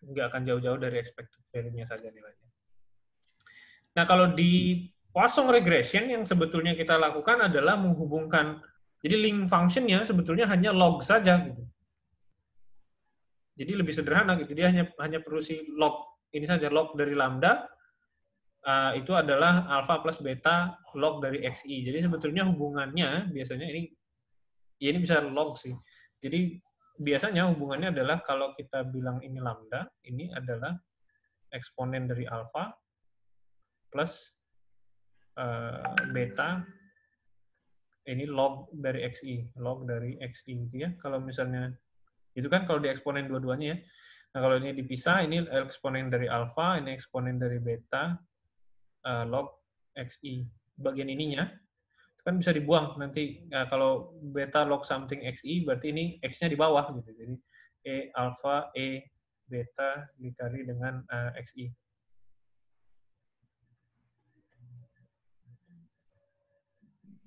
nggak akan jauh-jauh dari expected value-nya saja nilainya. Nah, kalau di Poisson regression yang sebetulnya kita lakukan adalah menghubungkan jadi link functionnya sebetulnya hanya log saja. Gitu. Jadi lebih sederhana gitu. Dia hanya hanya perlu si log ini saja log dari lambda uh, itu adalah alpha plus beta log dari xi. Jadi sebetulnya hubungannya biasanya ini ya ini bisa log sih. Jadi biasanya hubungannya adalah kalau kita bilang ini lambda, ini adalah eksponen dari alpha plus eh, beta ini log dari xi, log dari xi gitu ya. Kalau misalnya itu kan kalau di eksponen dua-duanya ya. Nah, kalau ini dipisah ini eksponen dari alfa, ini eksponen dari beta eh, log xi bagian ininya kan bisa dibuang nanti nah, kalau beta log something xi berarti ini x-nya di bawah gitu. Jadi e alfa e beta dikali dengan uh, eh, xi.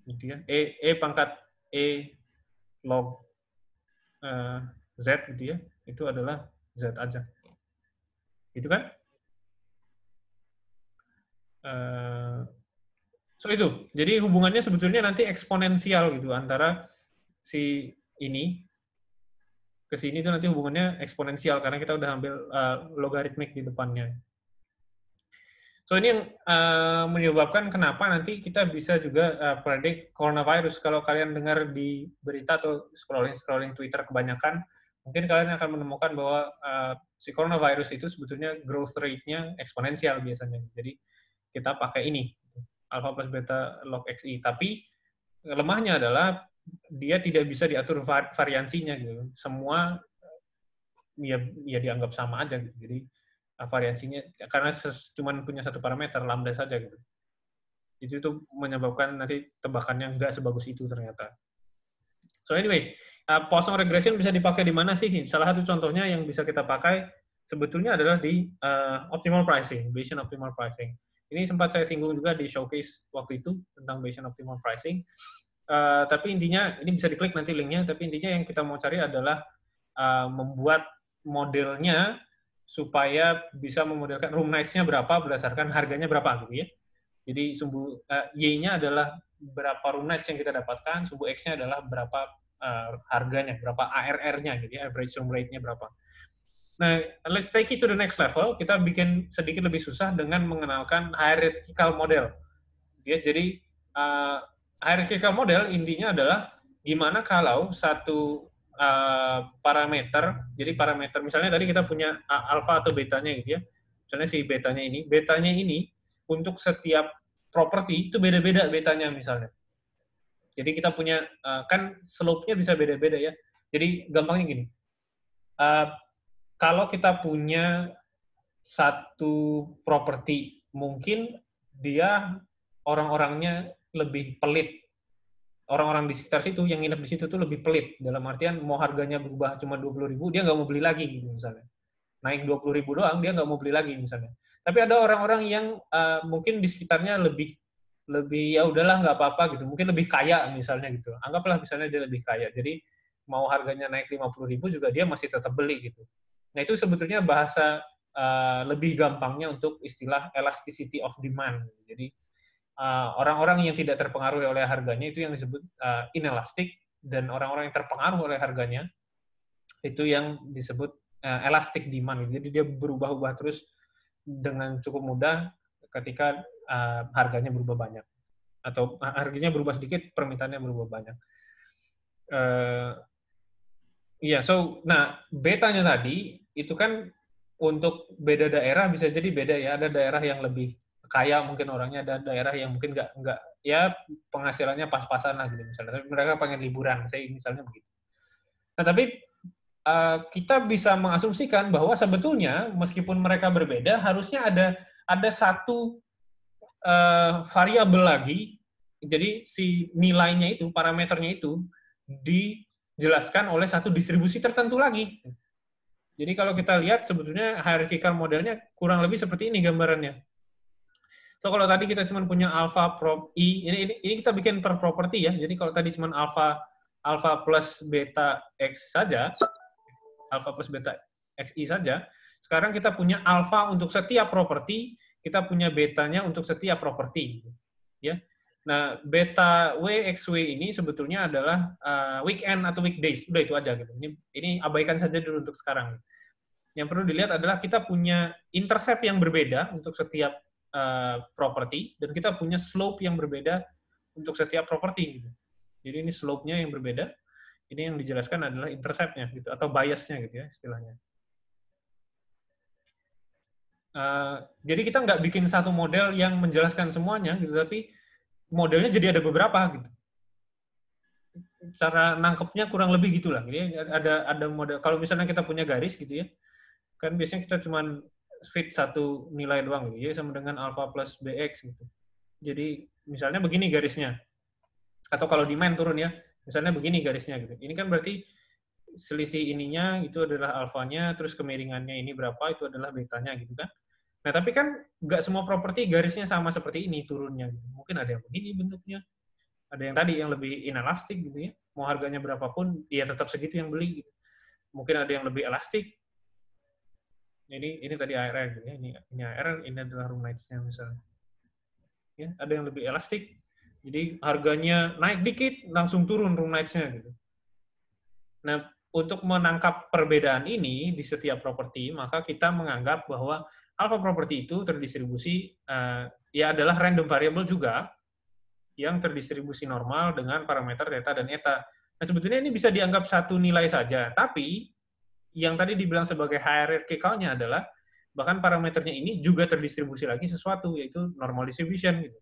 gitu ya e e pangkat e log uh, z gitu ya itu adalah z aja itu kan uh, so itu jadi hubungannya sebetulnya nanti eksponensial gitu antara si ini ke sini itu nanti hubungannya eksponensial karena kita udah ambil uh, logaritmik di depannya So ini yang uh, menyebabkan kenapa nanti kita bisa juga uh, eh, predik coronavirus. Kalau kalian dengar di berita atau scrolling scrolling Twitter kebanyakan, mungkin kalian akan menemukan bahwa uh, si coronavirus itu sebetulnya growth rate-nya eksponensial biasanya. Jadi kita pakai ini alpha plus beta log xi. Tapi lemahnya adalah dia tidak bisa diatur variansinya gitu. Semua ya ya dianggap sama aja gitu. Jadi Ah, variasinya karena cuma punya satu parameter lambda saja gitu itu tuh menyebabkan nanti tebakannya nggak sebagus itu ternyata so anyway uh, Poisson regression bisa dipakai di mana sih salah satu contohnya yang bisa kita pakai sebetulnya adalah di uh, optimal pricing Bayesian optimal pricing ini sempat saya singgung juga di showcase waktu itu tentang Bayesian optimal pricing uh, tapi intinya ini bisa diklik nanti linknya tapi intinya yang kita mau cari adalah uh, membuat modelnya supaya bisa memodelkan room nights-nya berapa berdasarkan harganya berapa gitu ya. Jadi sumbu uh, Y-nya adalah berapa room nights yang kita dapatkan, sumbu X-nya adalah berapa uh, harganya, berapa ARR-nya gitu ya, average room rate-nya berapa. Nah, let's take it to the next level. Kita bikin sedikit lebih susah dengan mengenalkan hierarchical model. Gitu ya, jadi uh, hierarchical model intinya adalah gimana kalau satu uh, parameter. Jadi parameter misalnya tadi kita punya alfa atau betanya gitu ya. Misalnya si betanya ini, betanya ini untuk setiap properti itu beda-beda betanya misalnya. Jadi kita punya uh, kan slope-nya bisa beda-beda ya. Jadi gampangnya gini. Uh, kalau kita punya satu properti, mungkin dia orang-orangnya lebih pelit orang-orang di sekitar situ yang nginep di situ tuh lebih pelit dalam artian mau harganya berubah cuma dua puluh ribu dia nggak mau beli lagi gitu misalnya naik dua puluh ribu doang dia nggak mau beli lagi misalnya tapi ada orang-orang yang uh, mungkin di sekitarnya lebih lebih ya udahlah nggak apa-apa gitu mungkin lebih kaya misalnya gitu anggaplah misalnya dia lebih kaya jadi mau harganya naik lima puluh ribu juga dia masih tetap beli gitu nah itu sebetulnya bahasa uh, lebih gampangnya untuk istilah elasticity of demand jadi Eh, orang-orang uh, yang tidak terpengaruh oleh harganya itu yang disebut uh, inelastik dan orang-orang yang terpengaruh oleh harganya itu yang disebut uh, elastic demand. Jadi dia berubah-ubah terus dengan cukup mudah ketika uh, harganya berubah banyak atau harganya berubah sedikit, permintaannya berubah banyak. Uh, Iya, yeah, so nah betanya tadi itu kan untuk beda daerah bisa jadi beda ya. Ada daerah yang lebih kaya mungkin orangnya dan daerah yang mungkin nggak nggak ya penghasilannya pas-pasan lah gitu misalnya tapi mereka pengen liburan saya misalnya begitu nah tapi uh, kita bisa mengasumsikan bahwa sebetulnya meskipun mereka berbeda harusnya ada ada satu uh, variabel lagi jadi si nilainya itu parameternya itu dijelaskan oleh satu distribusi tertentu lagi jadi kalau kita lihat sebetulnya hierarchical modelnya kurang lebih seperti ini gambarannya. So kalau tadi kita cuma punya alpha prop i, ini, ini ini kita bikin per properti ya. Jadi kalau tadi cuma alpha alpha plus beta x saja, alpha plus beta x i saja. Sekarang kita punya alpha untuk setiap properti, kita punya betanya untuk setiap properti. Ya. Nah, beta w x w ini sebetulnya adalah uh, weekend atau weekdays. Udah itu aja gitu. Ini ini abaikan saja dulu untuk sekarang. Yang perlu dilihat adalah kita punya intercept yang berbeda untuk setiap uh, properti dan kita punya slope yang berbeda untuk setiap property. gitu. Jadi ini slope-nya yang berbeda. Ini yang dijelaskan adalah intercept-nya gitu atau bias-nya gitu ya istilahnya. Uh, jadi kita nggak bikin satu model yang menjelaskan semuanya gitu, tapi modelnya jadi ada beberapa gitu. Cara nangkepnya kurang lebih gitulah. Jadi ada ada model. Kalau misalnya kita punya garis gitu ya, kan biasanya kita cuman fit satu nilai doang gitu. Y sama dengan alpha plus bx gitu. Jadi misalnya begini garisnya. Atau kalau di main turun ya, misalnya begini garisnya gitu. Ini kan berarti selisih ininya itu adalah alfanya, terus kemiringannya ini berapa itu adalah betanya gitu kan. Nah, tapi kan nggak semua properti garisnya sama seperti ini turunnya. Gitu. Mungkin ada yang begini bentuknya, ada yang tadi yang lebih inelastik gitu ya. Mau harganya berapapun, dia ya tetap segitu yang beli. Gitu. Mungkin ada yang lebih elastik, ini ini tadi gitu ini ini, ini air. ini adalah room nights nya misalnya ya ada yang lebih elastik jadi harganya naik dikit langsung turun room nights nya gitu nah untuk menangkap perbedaan ini di setiap properti maka kita menganggap bahwa alpha properti itu terdistribusi uh, ya adalah random variable juga yang terdistribusi normal dengan parameter theta dan eta. Nah sebetulnya ini bisa dianggap satu nilai saja, tapi yang tadi dibilang sebagai hierarchical-nya adalah bahkan parameternya ini juga terdistribusi lagi sesuatu yaitu normal distribution gitu.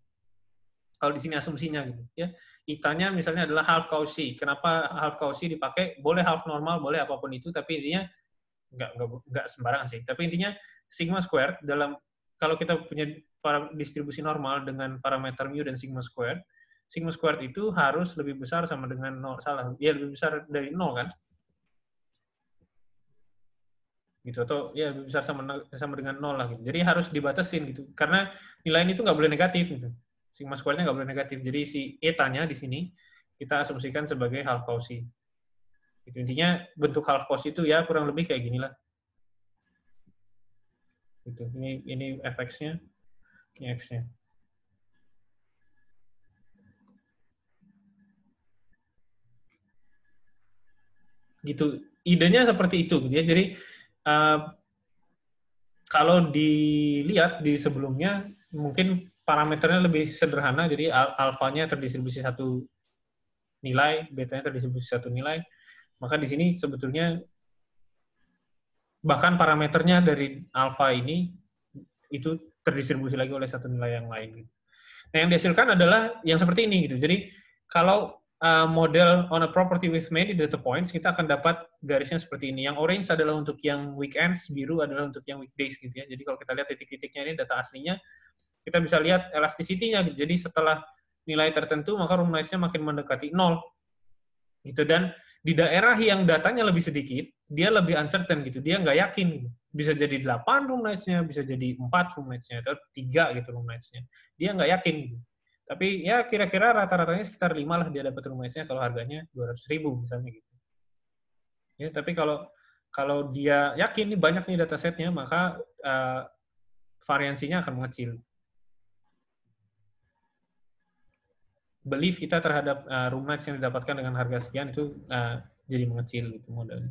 Kalau di sini asumsinya gitu ya. Itanya misalnya adalah half Cauchy. Kenapa half Cauchy dipakai? Boleh half normal, boleh apapun itu tapi intinya nggak nggak nggak sembarangan sih. Tapi intinya sigma squared dalam kalau kita punya para distribusi normal dengan parameter mu dan sigma squared, sigma squared itu harus lebih besar sama dengan nol salah. Ya lebih besar dari nol kan? gitu atau ya besar sama sama dengan nol lah gitu. Jadi harus dibatasin gitu karena nilai ini tuh nggak boleh negatif gitu. Sigma square-nya nggak boleh negatif. Jadi si etanya di sini kita asumsikan sebagai half Cauchy. Gitu. Intinya bentuk half Cauchy itu ya kurang lebih kayak gini lah Gitu. Ini ini efeknya nya ini x-nya. Gitu. Idenya seperti itu gitu ya. Jadi kalau dilihat di sebelumnya mungkin parameternya lebih sederhana jadi al alfanya terdistribusi satu nilai betanya terdistribusi satu nilai maka di sini sebetulnya bahkan parameternya dari alfa ini itu terdistribusi lagi oleh satu nilai yang lain nah yang dihasilkan adalah yang seperti ini gitu jadi kalau Eh, model on a property with many data points, kita akan dapat garisnya seperti ini. Yang orange adalah untuk yang weekends, biru adalah untuk yang weekdays gitu ya. Jadi kalau kita lihat titik-titiknya ini data aslinya, kita bisa lihat elasticity-nya. Jadi setelah nilai tertentu, maka room noise-nya makin mendekati nol. Gitu dan di daerah yang datanya lebih sedikit, dia lebih uncertain gitu. Dia nggak yakin gitu. Bisa jadi 8 room noise nya bisa jadi 4 room noise nya atau 3 gitu room noise nya Dia nggak yakin gitu. Tapi ya kira-kira rata-ratanya sekitar 5 lah dia dapat rumahnya kalau harganya 200 ribu misalnya gitu. Ya, tapi kalau kalau dia yakin ini banyak nih datasetnya, maka uh, variansinya akan mengecil. Belief kita terhadap uh, room yang didapatkan dengan harga sekian itu uh, jadi mengecil gitu modalnya.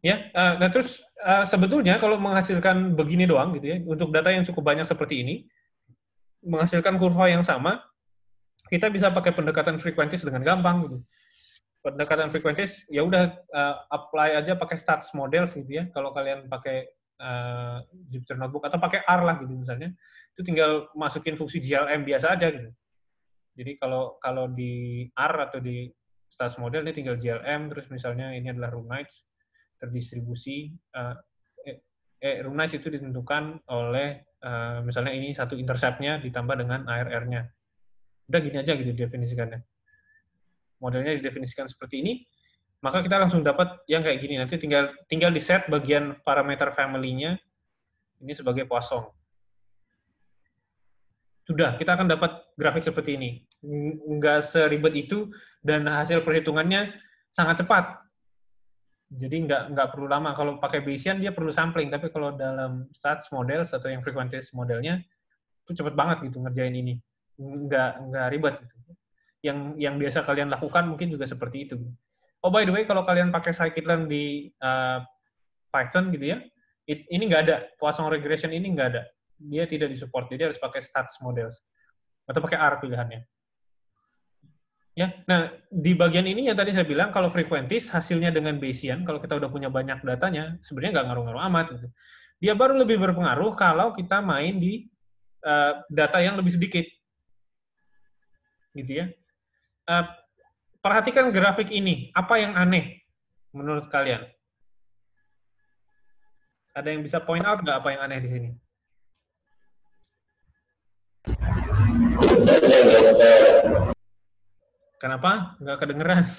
Ya, nah terus sebetulnya kalau menghasilkan begini doang gitu ya, untuk data yang cukup banyak seperti ini, menghasilkan kurva yang sama, kita bisa pakai pendekatan frekuensis dengan gampang gitu. Pendekatan frekuensis ya udah uh, apply aja pakai stats model gitu ya. Kalau kalian pakai uh, Jupyter Notebook atau pakai R lah gitu misalnya, itu tinggal masukin fungsi GLM biasa aja gitu. Jadi kalau kalau di R atau di stats model ini tinggal GLM terus misalnya ini adalah room nights terdistribusi uh, eh, eh room nights itu ditentukan oleh Eh, misalnya ini satu interceptnya ditambah dengan ARR-nya. Udah gini aja gitu definisikannya. Modelnya didefinisikan seperti ini, maka kita langsung dapat yang kayak gini. Nanti tinggal tinggal di set bagian parameter family-nya ini sebagai kosong. Sudah, kita akan dapat grafik seperti ini. Nggak seribet itu, dan hasil perhitungannya sangat cepat jadi nggak nggak perlu lama. Kalau pakai Bayesian dia perlu sampling, tapi kalau dalam stats model atau yang frequentist modelnya itu cepet banget gitu ngerjain ini, nggak nggak ribet. Gitu. Yang yang biasa kalian lakukan mungkin juga seperti itu. Oh by the way, kalau kalian pakai scikit-learn di uh, Python gitu ya, it, ini nggak ada Poisson regression ini nggak ada, dia tidak disupport, jadi harus pakai stats models atau pakai R pilihannya. Ya, nah di bagian ini yang tadi saya bilang kalau frekuentis hasilnya dengan Bayesian, kalau kita udah punya banyak datanya, sebenarnya nggak ngaruh-ngaruh amat. Gitu. Dia baru lebih berpengaruh kalau kita main di uh, data yang lebih sedikit, gitu ya. Uh, perhatikan grafik ini, apa yang aneh menurut kalian? Ada yang bisa point out nggak apa yang aneh di sini? Kenapa? Nggak kedengeran. [laughs]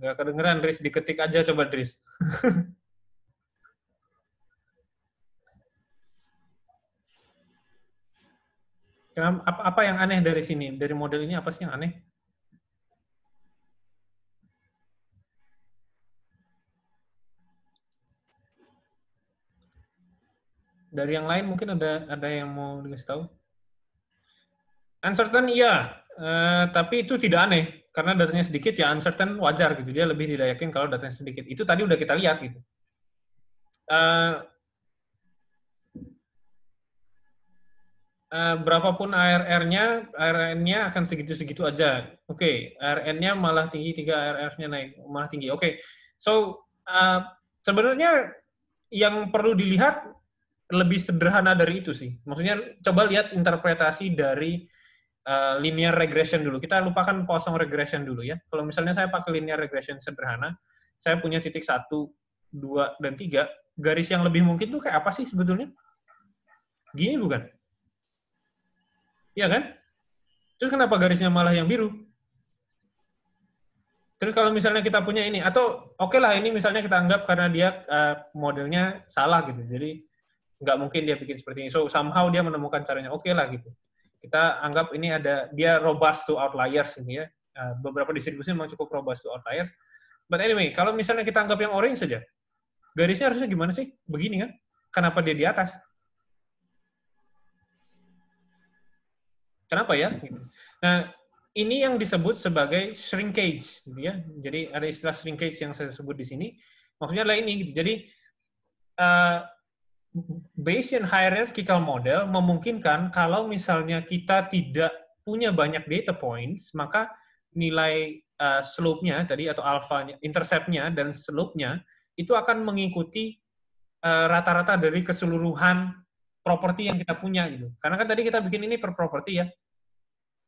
Nggak kedengeran, Dris. Diketik aja coba, Dris. [laughs] Kenapa, apa, apa yang aneh dari sini? Dari model ini apa sih yang aneh? dari yang lain mungkin ada ada yang mau dikasih tahu? Uncertain iya, eh, tapi itu tidak aneh karena datanya sedikit ya uncertain wajar gitu. Dia lebih tidak yakin kalau datanya sedikit. Itu tadi udah kita lihat gitu. Uh, uh, berapapun ARR-nya, ARN-nya akan segitu-segitu aja. Oke, okay, ARN-nya malah tinggi, tiga ARR-nya naik, malah tinggi. Oke, okay. so uh, sebenarnya yang perlu dilihat lebih sederhana dari itu sih. Maksudnya coba lihat interpretasi dari uh, linear regression dulu. Kita lupakan Poisson regression dulu ya. Kalau misalnya saya pakai linear regression sederhana, saya punya titik satu, dua, dan tiga. Garis yang lebih mungkin tuh kayak apa sih sebetulnya? Gini bukan? Iya kan? Terus kenapa garisnya malah yang biru? Terus kalau misalnya kita punya ini, atau oke okay lah ini misalnya kita anggap karena dia uh, modelnya salah gitu. Jadi nggak mungkin dia bikin seperti ini. So somehow dia menemukan caranya. Oke okay lah gitu. Kita anggap ini ada dia robust to outliers ini ya. Eh, beberapa distribusi memang cukup robust to outliers. But anyway, kalau misalnya kita anggap yang orange saja, garisnya harusnya gimana sih? Begini kan? Kenapa dia di atas? Kenapa ya? Nah, ini yang disebut sebagai shrinkage, gitu ya. Jadi ada istilah shrinkage yang saya sebut di sini. Maksudnya adalah ini. Gitu. Jadi uh, Mm-hmm. Bayesian hierarchical model memungkinkan kalau misalnya kita tidak punya banyak data points, maka nilai uh, slope-nya tadi atau alfanya, intercept-nya dan slope-nya itu akan mengikuti eh, rata-rata uh, dari keseluruhan properti yang kita punya gitu. Karena kan tadi kita bikin ini per properti ya.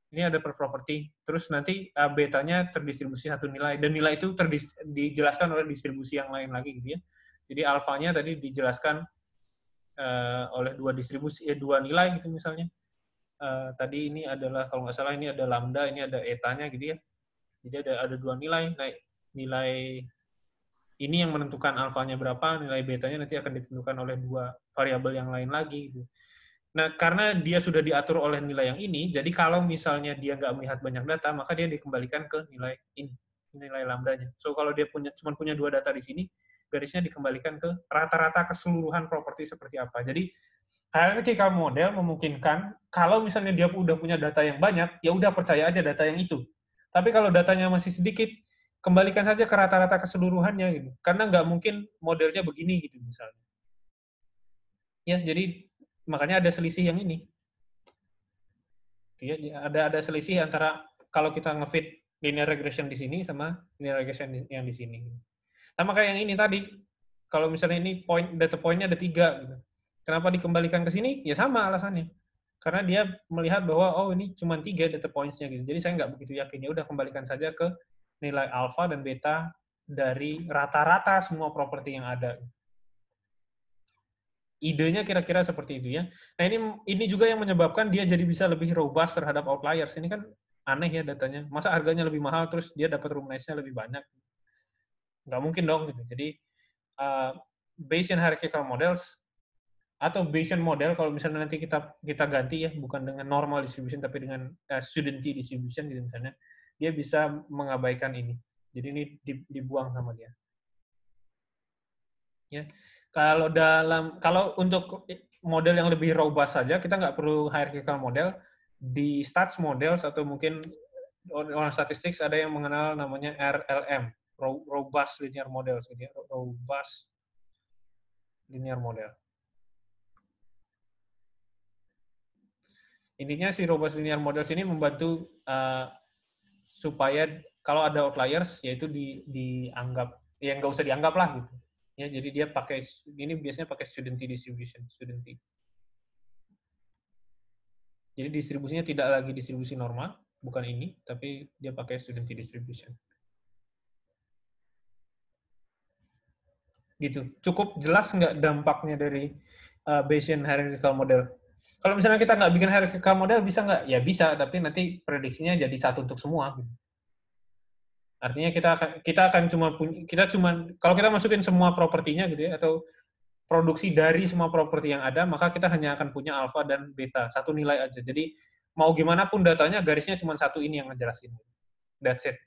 Ini ada per properti. Terus nanti uh, betanya terdistribusi satu nilai dan nilai itu terdijelaskan oleh distribusi yang lain lagi gitu ya. Jadi alfanya tadi dijelaskan uh, oleh dua distribusi eh, dua nilai gitu misalnya uh, tadi ini adalah kalau nggak salah ini ada lambda ini ada etanya gitu ya jadi ada ada dua nilai nilai, nilai ini yang menentukan alfanya berapa nilai betanya nanti akan ditentukan oleh dua variabel yang lain lagi gitu. Nah, karena dia sudah diatur oleh nilai yang ini, jadi kalau misalnya dia nggak melihat banyak data, maka dia dikembalikan ke nilai ini, nilai lambdanya. So, kalau dia punya cuma punya dua data di sini, garisnya dikembalikan ke rata-rata keseluruhan properti seperti apa. Jadi hierarchical model memungkinkan kalau misalnya dia udah punya data yang banyak, ya udah percaya aja data yang itu. Tapi kalau datanya masih sedikit, kembalikan saja ke rata-rata keseluruhannya gitu. Karena nggak mungkin modelnya begini gitu misalnya. Ya, jadi makanya ada selisih yang ini. Iya, ya, ada ada selisih antara kalau kita ngefit linear regression di sini sama linear regression yang di sini. Sama kayak yang ini tadi, kalau misalnya ini point data pointnya ada tiga, gitu. kenapa dikembalikan ke sini? Ya sama alasannya. Karena dia melihat bahwa oh ini cuma tiga data pointsnya gitu. Jadi saya nggak begitu yakin. Ya udah kembalikan saja ke nilai alpha dan beta dari rata-rata semua properti yang ada. Idenya kira-kira seperti itu ya. Nah ini ini juga yang menyebabkan dia jadi bisa lebih robust terhadap outliers. Ini kan aneh ya datanya. Masa harganya lebih mahal terus dia dapat rumusnya lebih banyak nggak mungkin dong gitu jadi uh, eh, Bayesian hierarchical models atau Bayesian model kalau misalnya nanti kita kita ganti ya bukan dengan normal distribution tapi dengan uh, eh, student distribution gitu misalnya dia bisa mengabaikan ini jadi ini dibuang sama dia ya kalau dalam kalau untuk model yang lebih robust saja kita nggak perlu hierarchical model di stats model atau mungkin orang statistik ada yang mengenal namanya RLM robust linear model gitu ya. robust linear model intinya si robust linear model ini membantu uh, supaya kalau ada outliers yaitu di, dianggap ya nggak usah dianggap lah gitu ya jadi dia pakai ini biasanya pakai student distribution student jadi distribusinya tidak lagi distribusi normal bukan ini tapi dia pakai student distribution gitu. Cukup jelas nggak dampaknya dari uh, Bayesian hierarchical model? Kalau misalnya kita nggak bikin hierarchical model, bisa nggak? Ya bisa, tapi nanti prediksinya jadi satu untuk semua. Artinya kita akan kita akan cuma punya, kita cuma kalau kita masukin semua propertinya gitu ya atau produksi dari semua properti yang ada, maka kita hanya akan punya alfa dan beta satu nilai aja. Jadi mau gimana pun datanya garisnya cuma satu ini yang ngejelasin. That's it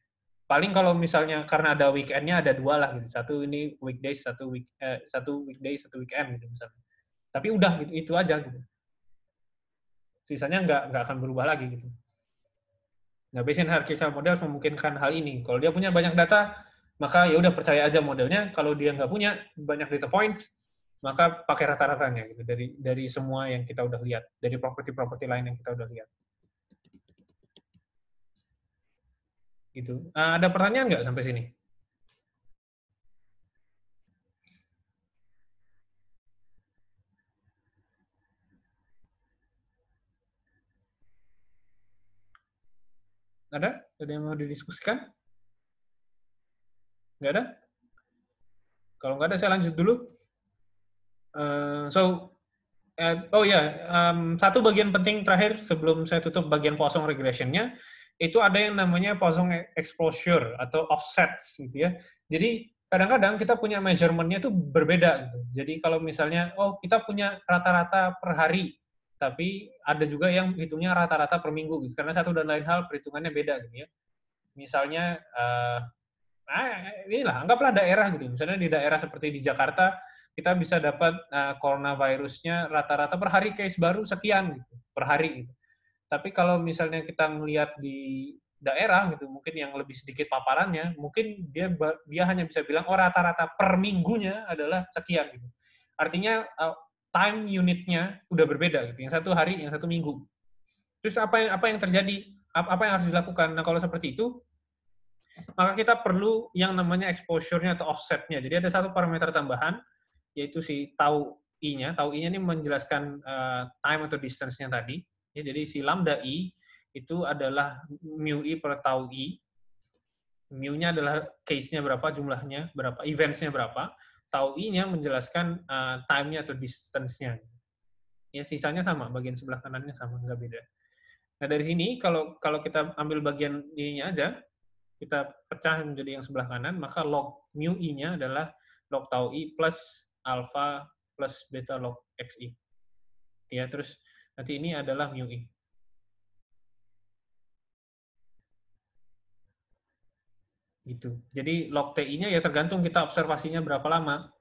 paling kalau misalnya karena ada weekendnya ada dua lah gitu satu ini weekday satu week eh, satu weekday satu weekend gitu misalnya tapi udah gitu itu aja gitu sisanya nggak nggak akan berubah lagi gitu nah basic hierarchical model memungkinkan hal ini kalau dia punya banyak data maka ya udah percaya aja modelnya kalau dia nggak punya banyak data points maka pakai rata-ratanya gitu dari dari semua yang kita udah lihat dari properti-properti lain yang kita udah lihat gitu. Uh, ada pertanyaan nggak sampai sini? Ada? Ada yang mau didiskusikan? Nggak ada? Kalau nggak ada, saya lanjut dulu. Uh, so, uh, oh ya, yeah, um, satu bagian penting terakhir sebelum saya tutup bagian kosong regressionnya, nya itu ada yang namanya posong exposure atau offsets gitu ya. Jadi kadang-kadang kita punya measurementnya itu berbeda gitu. Jadi kalau misalnya oh kita punya rata-rata per hari, tapi ada juga yang hitungnya rata-rata per minggu gitu. Karena satu dan lain hal perhitungannya beda gitu ya. Misalnya uh, ah inilah anggaplah daerah gitu. Misalnya di daerah seperti di Jakarta kita bisa dapat uh, coronavirusnya rata-rata per hari case baru sekian gitu, per hari gitu. Tapi kalau misalnya kita melihat di daerah gitu, mungkin yang lebih sedikit paparannya, mungkin dia dia hanya bisa bilang oh rata-rata per minggunya adalah sekian gitu. Artinya eh, time unitnya udah berbeda gitu. Yang satu hari, yang satu minggu. Terus apa yang apa yang terjadi? Apa yang harus dilakukan? Nah, kalau seperti itu maka kita perlu yang namanya exposure-nya atau offset-nya. Jadi ada satu parameter tambahan, yaitu si tau I-nya. Tau I-nya ini menjelaskan uh, time atau distance-nya tadi. Ya, jadi si lambda i itu adalah mu i per tau i. Mu-nya adalah case-nya berapa, jumlahnya berapa, events-nya berapa. Tau i-nya menjelaskan uh, time-nya atau distance-nya. Ya, sisanya sama, bagian sebelah kanannya sama, nggak beda. Nah, dari sini kalau kalau kita ambil bagian ininya aja, kita pecah menjadi yang sebelah kanan, maka log mu i-nya adalah log tau i plus alpha plus beta log xi. Ya, terus Nanti ini adalah mu i. Gitu. Jadi log TI-nya ya tergantung kita observasinya berapa lama.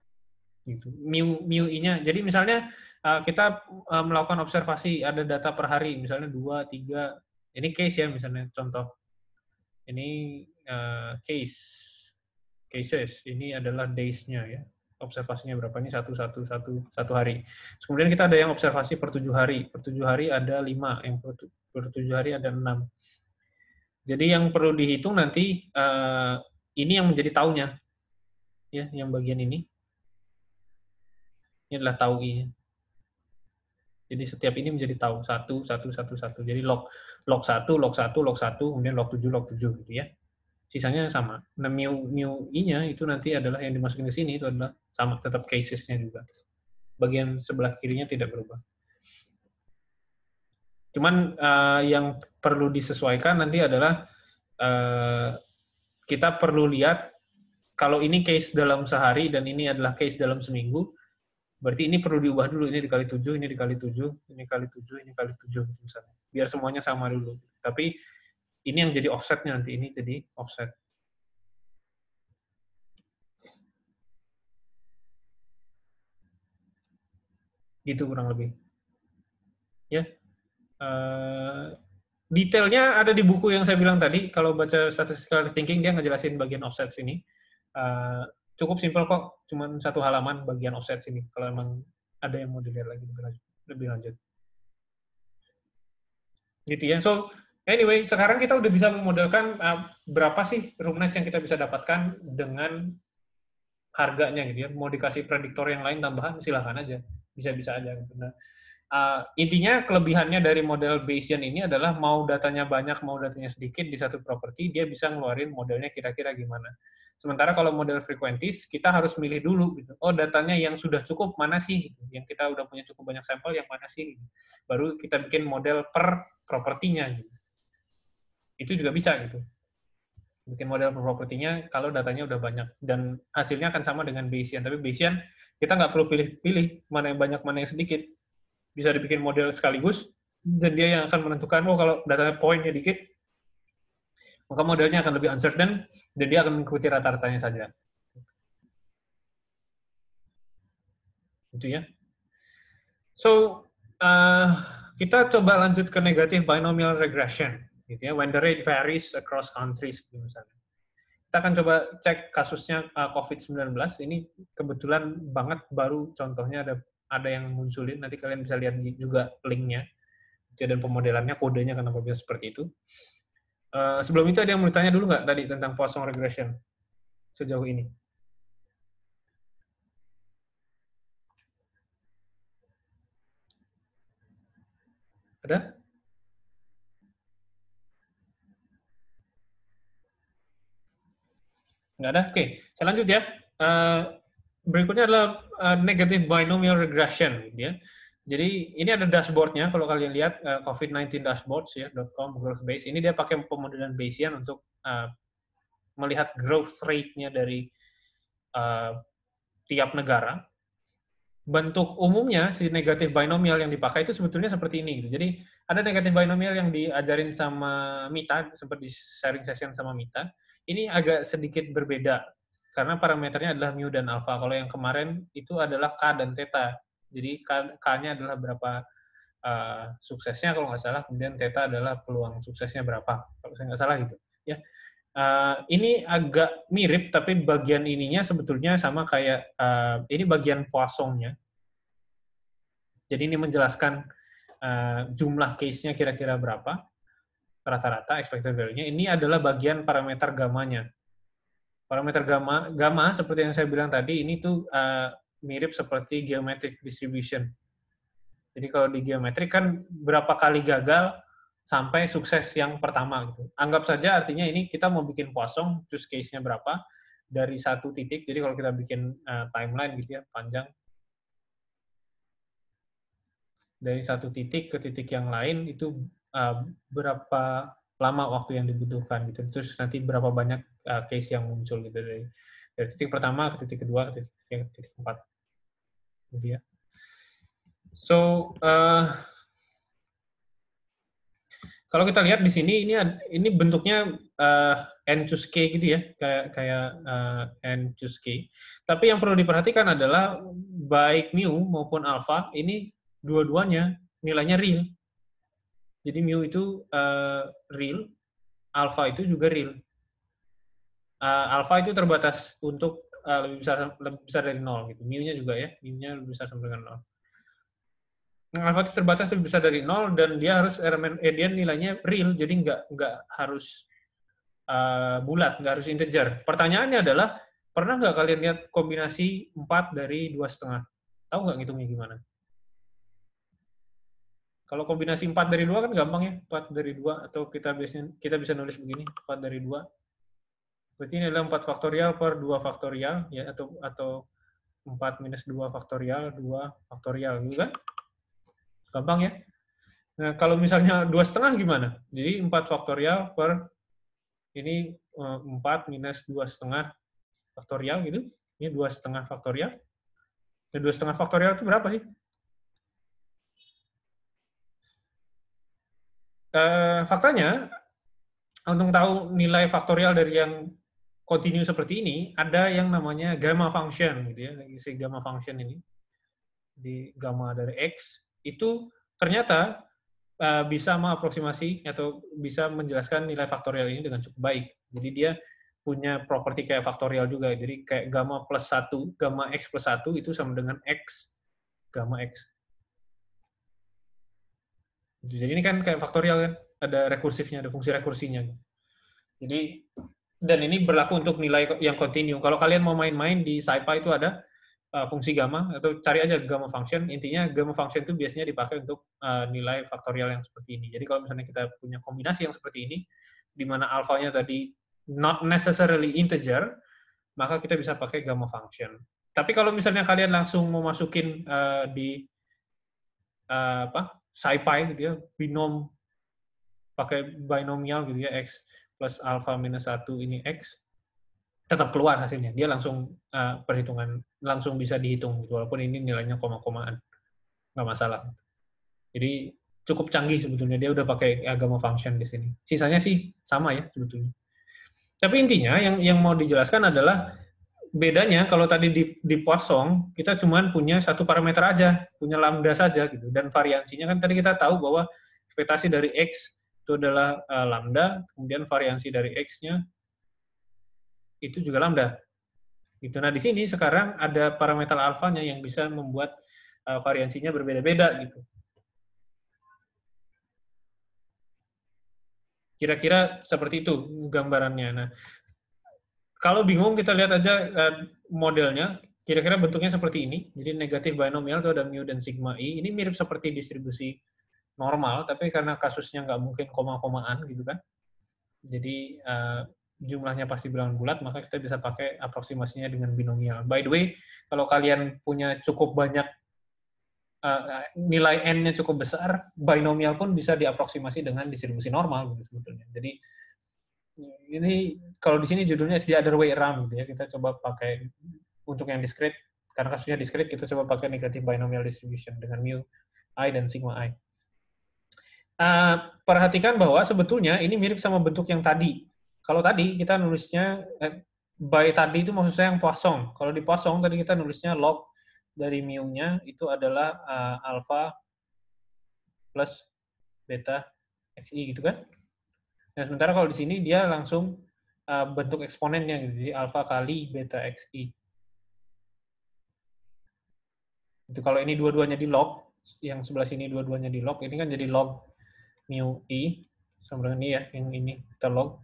Gitu. Mu, mu I-nya. Jadi misalnya eh, kita eh, melakukan observasi ada data per hari, misalnya dua tiga Ini case ya misalnya, contoh. Ini uh, case. Cases. Ini adalah days-nya ya observasinya berapa ini satu satu satu satu hari. Terus kemudian kita ada yang observasi per tujuh hari, per tujuh hari ada lima, yang per, per tujuh hari ada enam. Jadi yang perlu dihitung nanti uh, ini yang menjadi taunya, ya, yang bagian ini. Ini adalah tau ini. Jadi setiap ini menjadi tahu satu satu satu satu. Jadi log log satu log satu log satu kemudian log tujuh log tujuh gitu ya sisanya sama. Nah, mu mu i-nya itu nanti adalah yang dimasukin ke sini itu adalah sama tetap casesnya juga. Bagian sebelah kirinya tidak berubah. Cuman uh, yang perlu disesuaikan nanti adalah uh, kita perlu lihat kalau ini case dalam sehari dan ini adalah case dalam seminggu, berarti ini perlu diubah dulu. Ini dikali 7, ini dikali 7, ini kali 7, ini kali 7 misalnya. Biar semuanya sama dulu. Tapi ini yang jadi offsetnya nanti ini jadi offset. Gitu kurang lebih. Ya. Uh, detailnya ada di buku yang saya bilang tadi. Kalau baca statistical thinking dia ngejelasin bagian offset sini. Uh, cukup simpel kok, cuman satu halaman bagian offset sini. Kalau emang ada yang mau dilihat lagi Lebih lanjut. Gitu ya. So Anyway, sekarang kita udah bisa memodelkan uh, eh, berapa sih room nights yang kita bisa dapatkan dengan harganya gitu ya. Mau dikasih prediktor yang lain tambahan, silahkan aja. Bisa-bisa aja. Gitu. Nah, uh, intinya kelebihannya dari model Bayesian ini adalah mau datanya banyak, mau datanya sedikit di satu properti, dia bisa ngeluarin modelnya kira-kira gimana. Sementara kalau model frekuentis, kita harus milih dulu. Gitu. Oh, datanya yang sudah cukup mana sih? Gitu. Yang kita udah punya cukup banyak sampel, yang mana sih? Gitu. Baru kita bikin model per propertinya. Gitu itu juga bisa gitu bikin model propertinya kalau datanya udah banyak dan hasilnya akan sama dengan Bayesian tapi Bayesian kita nggak perlu pilih-pilih mana yang banyak mana yang sedikit bisa dibikin model sekaligus dan dia yang akan menentukan oh kalau datanya poinnya dikit maka modelnya akan lebih uncertain dan dia akan mengikuti rata-ratanya saja itu ya so uh, kita coba lanjut ke negatif binomial regression gitu ya when the rate varies across countries gitu misalnya kita akan coba cek kasusnya uh, eh, COVID-19 ini kebetulan banget baru contohnya ada ada yang munculin nanti kalian bisa lihat juga linknya dan pemodelannya kodenya kenapa bisa seperti itu uh, sebelum itu ada yang mau ditanya dulu nggak tadi tentang Poisson regression sejauh ini ada Nggak ada? Oke, okay. saya lanjut ya. Uh, berikutnya adalah uh, negative binomial regression. ya. Jadi ini ada dashboardnya, kalau kalian lihat uh, eh, COVID-19 dashboards ya, .com, growth base. Ini dia pakai pemodelan Bayesian untuk uh, melihat growth rate-nya dari uh, tiap negara. Bentuk umumnya si negative binomial yang dipakai itu sebetulnya seperti ini. Gitu. Jadi ada negative binomial yang diajarin sama Mita, sempat di sharing session sama Mita ini agak sedikit berbeda karena parameternya adalah mu dan alfa. Kalau yang kemarin itu adalah k dan theta. Jadi k-nya adalah berapa uh, suksesnya kalau nggak salah, kemudian theta adalah peluang suksesnya berapa kalau saya nggak salah gitu. Ya, uh, ini agak mirip tapi bagian ininya sebetulnya sama kayak uh, ini bagian poissonnya. Jadi ini menjelaskan uh, jumlah case-nya kira-kira berapa rata-rata expected value-nya, ini adalah bagian parameter gamanya. Parameter gamma, gamma seperti yang saya bilang tadi, ini tuh uh, mirip seperti geometric distribution. Jadi kalau di geometric kan berapa kali gagal sampai sukses yang pertama gitu. Anggap saja artinya ini kita mau bikin kosong, terus case-nya berapa dari satu titik. Jadi kalau kita bikin uh, timeline gitu ya panjang dari satu titik ke titik yang lain itu uh, berapa lama waktu yang dibutuhkan gitu terus nanti berapa banyak uh, case yang muncul gitu dari dari titik pertama ke titik kedua ke titik ke titik keempat gitu ya so uh, kalau kita lihat di sini ini ini bentuknya uh, n choose k gitu ya kayak kayak uh, n choose k tapi yang perlu diperhatikan adalah baik mu maupun alpha ini dua-duanya nilainya real jadi mu itu uh, real, alpha itu juga real. Uh, alpha itu terbatas untuk uh, lebih besar lebih besar dari nol gitu. Mu-nya juga ya, mu-nya lebih besar sama dengan nol. Nah, alpha itu terbatas lebih besar dari nol dan dia harus elemen eh, dia nilainya real, jadi nggak nggak harus uh, bulat, nggak harus integer. Pertanyaannya adalah pernah nggak kalian lihat kombinasi 4 dari dua setengah? Tahu nggak ngitungnya gimana? Kalau kombinasi 4 dari 2 kan gampang ya, 4 dari 2 atau kita biasanya kita bisa nulis begini, 4 dari 2. Berarti ini adalah 4 faktorial per 2 faktorial ya atau atau 4 minus 2 faktorial, 2 faktorial gitu kan? Gampang ya? Nah, kalau misalnya dua setengah gimana? Jadi 4 faktorial per ini 4 eh, minus 2 setengah faktorial gitu. Ini 2 setengah faktorial. Nah, Dan 2 setengah faktorial itu berapa sih? uh, faktanya untuk tahu nilai faktorial dari yang continue seperti ini ada yang namanya gamma function gitu ya isi gamma function ini di gamma dari x itu ternyata uh, bisa mengaproksimasi atau bisa menjelaskan nilai faktorial ini dengan cukup baik jadi dia punya properti kayak faktorial juga jadi kayak gamma plus satu gamma x plus satu itu sama dengan x gamma x jadi ini kan kayak faktorial kan, ada rekursifnya, ada fungsi rekursinya. Jadi dan ini berlaku untuk nilai yang kontinu. Kalau kalian mau main-main di SciPy itu ada uh, fungsi gamma atau cari aja gamma function. Intinya gamma function itu biasanya dipakai untuk uh, nilai faktorial yang seperti ini. Jadi kalau misalnya kita punya kombinasi yang seperti ini, di mana alfanya tadi not necessarily integer, maka kita bisa pakai gamma function. Tapi kalau misalnya kalian langsung mau masukin uh, di uh, apa sci-fi gitu ya, binom pakai binomial gitu ya, X plus alpha minus satu ini X, tetap keluar hasilnya. Dia langsung uh, perhitungan, langsung bisa dihitung gitu, walaupun ini nilainya koma-komaan. Nggak masalah. Jadi cukup canggih sebetulnya, dia udah pakai agama function di sini. Sisanya sih sama ya sebetulnya. Tapi intinya yang yang mau dijelaskan adalah bedanya kalau tadi di, di Poisson kita cuma punya satu parameter aja, punya lambda saja gitu. Dan variansinya kan tadi kita tahu bahwa ekspektasi dari x itu adalah uh, lambda, kemudian variansi dari x-nya itu juga lambda. Gitu. Nah, di sini sekarang ada parameter alfanya yang bisa membuat uh, variansinya berbeda-beda gitu. Kira-kira seperti itu gambarannya. Nah, kalau bingung kita lihat aja eh, modelnya kira-kira bentuknya seperti ini. Jadi negatif binomial itu ada mu dan sigma i. Ini mirip seperti distribusi normal, tapi karena kasusnya nggak mungkin koma-komaan gitu kan. Jadi eh, jumlahnya pasti bilangan bulat, maka kita bisa pakai aproksimasinya dengan binomial. By the way, kalau kalian punya cukup banyak eh, nilai n-nya cukup besar, binomial pun bisa diaproksimasi dengan distribusi normal gitu sebetulnya. Jadi ini kalau di sini judulnya the other way around gitu ya. Kita coba pakai untuk yang discrete karena kasusnya discrete kita coba pakai negatif binomial distribution dengan mu i dan sigma i. Uh, perhatikan bahwa sebetulnya ini mirip sama bentuk yang tadi. Kalau tadi kita nulisnya eh, by tadi itu maksud saya yang Poisson. Kalau di Poisson tadi kita nulisnya log dari mu-nya itu adalah uh, alpha plus beta xi gitu kan. Nah, sementara kalau di sini dia langsung uh, bentuk eksponennya gitu. Jadi alfa kali beta xi. Itu kalau ini dua-duanya di log, yang sebelah sini dua-duanya di log, ini kan jadi log mu i sama dengan ini ya, yang ini kita log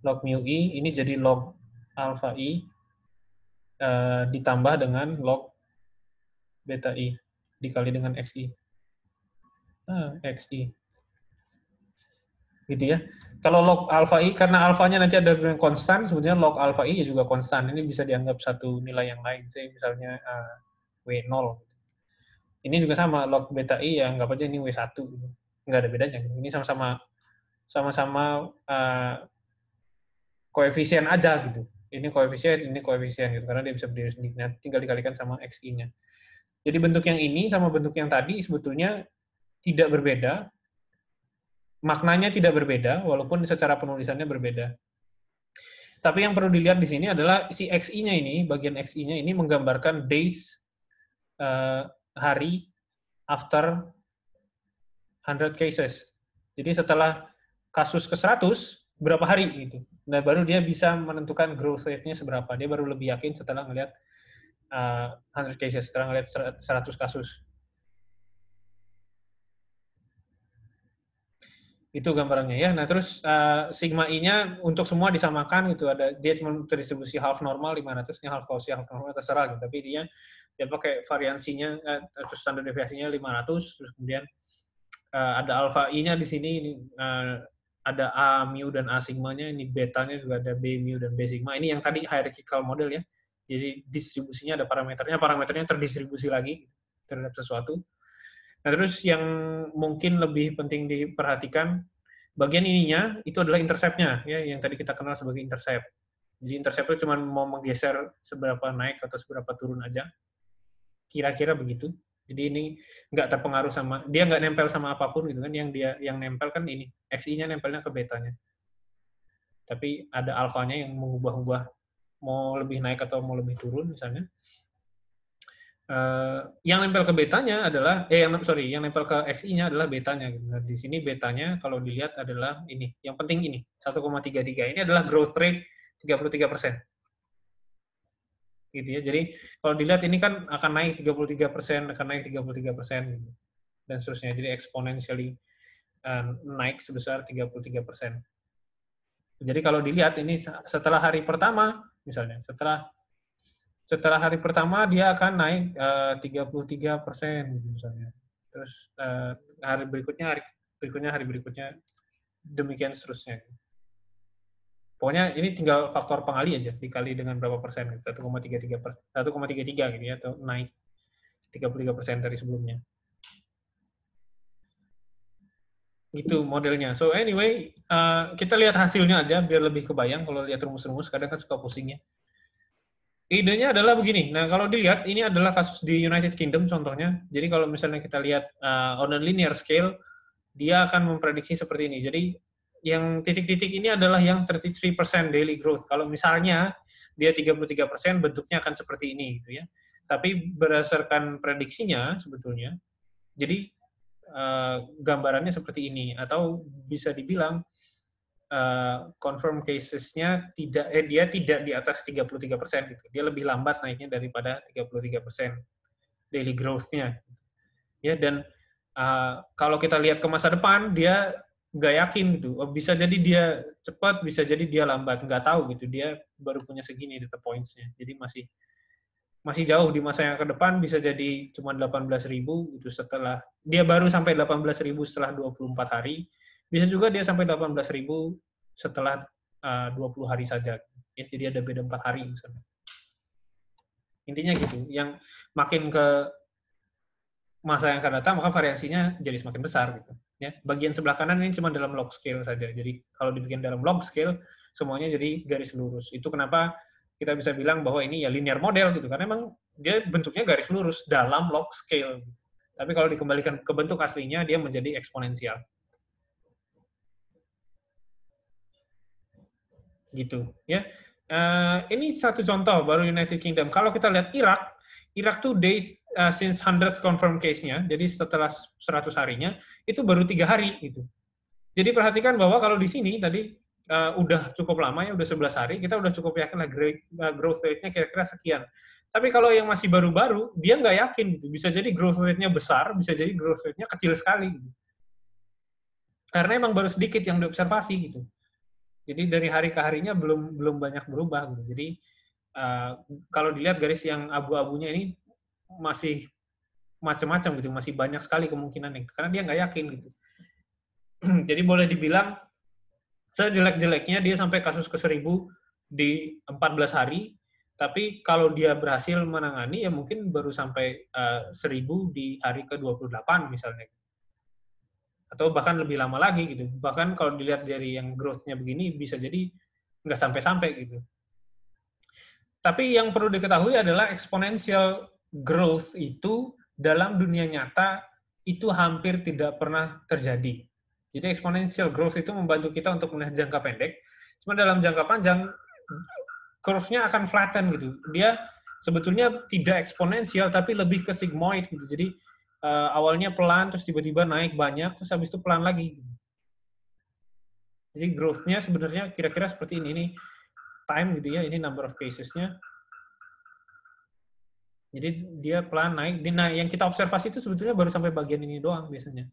log mu i, ini jadi log alfa i uh, ditambah dengan log beta i dikali dengan xi. Ah, xi. Gitu ya. Kalau log alfa i karena alfanya nanti ada yang konstan, sebenarnya log alfa i ya juga konstan. Ini bisa dianggap satu nilai yang lain, sih misalnya uh, eh, w0. Ini juga sama log beta i ya apa aja ini w1. Gitu. Nggak ada bedanya. Gitu. Ini sama-sama sama-sama uh, koefisien aja gitu. Ini koefisien, ini koefisien gitu karena dia bisa berdiri sendiri. Nah, tinggal dikalikan sama xi-nya. Jadi bentuk yang ini sama bentuk yang tadi sebetulnya tidak berbeda, maknanya tidak berbeda walaupun secara penulisannya berbeda. Tapi yang perlu dilihat di sini adalah si XI-nya ini, bagian XI-nya ini menggambarkan days uh, hari after 100 cases. Jadi setelah kasus ke 100 berapa hari gitu. Nah, baru dia bisa menentukan growth rate-nya seberapa. Dia baru lebih yakin setelah melihat uh, eh, 100 cases, setelah melihat 100 kasus. itu gambarannya ya. Nah terus uh, sigma i-nya untuk semua disamakan gitu ada dia cuma terdistribusi half normal 500 nya half Gaussian half normal terserah gitu. Tapi dia dia pakai variansinya uh, terus standar deviasinya 500 terus kemudian uh, ada alpha i-nya di sini ini, uh, ada a mu dan a sigma-nya ini betanya juga ada b mu dan b sigma. Ini yang tadi hierarchical model ya. Jadi distribusinya ada parameternya, parameternya terdistribusi lagi terhadap sesuatu. Nah, terus yang mungkin lebih penting diperhatikan bagian ininya itu adalah interceptnya ya yang tadi kita kenal sebagai intercept. Jadi intercept itu cuma mau menggeser seberapa naik atau seberapa turun aja. Kira-kira begitu. Jadi ini nggak terpengaruh sama dia nggak nempel sama apapun gitu kan yang dia yang nempel kan ini XI-nya nempelnya ke betanya. Tapi ada alfanya yang mengubah-ubah mau lebih naik atau mau lebih turun misalnya. Uh, yang nempel ke betanya adalah eh yang sorry yang nempel ke xi-nya adalah betanya Nah, di sini betanya kalau dilihat adalah ini yang penting ini 1,33 ini adalah growth rate 33 persen gitu ya jadi kalau dilihat ini kan akan naik 33 persen akan naik 33 persen gitu. dan seterusnya jadi exponentially uh, naik sebesar 33 persen jadi kalau dilihat ini setelah hari pertama misalnya setelah setelah hari pertama dia akan naik eh, uh, 33 persen gitu misalnya terus uh, hari berikutnya hari berikutnya hari berikutnya demikian seterusnya pokoknya ini tinggal faktor pengali aja dikali dengan berapa persen 1,33 persen 1,33 gitu ya atau naik 33 persen dari sebelumnya gitu modelnya so anyway uh, kita lihat hasilnya aja biar lebih kebayang kalau lihat rumus-rumus kadang kan suka pusingnya idenya adalah begini. Nah, kalau dilihat ini adalah kasus di United Kingdom contohnya. Jadi kalau misalnya kita lihat uh, on a linear scale, dia akan memprediksi seperti ini. Jadi yang titik-titik ini adalah yang 33% daily growth. Kalau misalnya dia 33%, bentuknya akan seperti ini gitu ya. Tapi berdasarkan prediksinya sebetulnya, jadi uh, gambarannya seperti ini atau bisa dibilang uh, eh, confirm nya tidak eh dia tidak di atas 33 persen gitu. Dia lebih lambat naiknya daripada 33 persen daily growth-nya. Ya dan uh, kalau kita lihat ke masa depan dia nggak yakin gitu. Oh, bisa jadi dia cepat, bisa jadi dia lambat, nggak tahu gitu. Dia baru punya segini data points-nya. Jadi masih masih jauh di masa yang ke depan bisa jadi cuma 18.000 itu setelah dia baru sampai 18.000 setelah 24 hari bisa juga dia sampai 18.000 setelah 20 eh, hari saja. Ya, jadi ada beda 4 hari misalnya. Intinya gitu. Yang makin ke masa yang akan datang, maka variasinya jadi semakin besar gitu. Ya, bagian sebelah kanan ini cuma dalam log scale saja. Jadi kalau dibikin dalam log scale, semuanya jadi garis lurus. Itu kenapa kita bisa bilang bahwa ini ya linear model gitu karena emang dia bentuknya garis lurus dalam log scale. Tapi kalau dikembalikan ke bentuk aslinya dia menjadi eksponensial. gitu ya uh, ini satu contoh baru United Kingdom kalau kita lihat Irak Irak tuh day uh, eh, since 100 confirmed case-nya jadi setelah 100 harinya itu baru tiga hari gitu jadi perhatikan bahwa kalau di sini tadi uh, udah cukup lama ya udah 11 hari kita udah cukup yakin lah growth rate-nya kira-kira sekian tapi kalau yang masih baru-baru, dia nggak yakin gitu. Bisa jadi growth rate-nya besar, bisa jadi growth rate-nya kecil sekali. Gitu. Karena emang baru sedikit yang diobservasi gitu. Jadi dari hari ke harinya belum belum banyak berubah. Gitu. Jadi uh, kalau dilihat garis yang abu-abunya ini masih macam-macam gitu, masih banyak sekali kemungkinan kemungkinannya. Gitu, karena dia nggak yakin gitu. [clears throat] Jadi boleh dibilang sejelek-jeleknya dia sampai kasus ke seribu di 14 hari, tapi kalau dia berhasil menangani ya mungkin baru sampai uh, seribu di hari ke-28 misalnya atau bahkan lebih lama lagi gitu. Bahkan kalau dilihat dari yang growth-nya begini bisa jadi nggak sampai-sampai gitu. Tapi yang perlu diketahui adalah exponential growth itu dalam dunia nyata itu hampir tidak pernah terjadi. Jadi exponential growth itu membantu kita untuk melihat jangka pendek, cuma dalam jangka panjang curve-nya akan flatten gitu. Dia sebetulnya tidak eksponensial tapi lebih ke sigmoid gitu. Jadi uh, awalnya pelan terus tiba-tiba naik banyak terus habis itu pelan lagi jadi growth-nya sebenarnya kira-kira seperti ini ini time gitu ya ini number of cases-nya jadi dia pelan naik nah yang kita observasi itu sebetulnya baru sampai bagian ini doang biasanya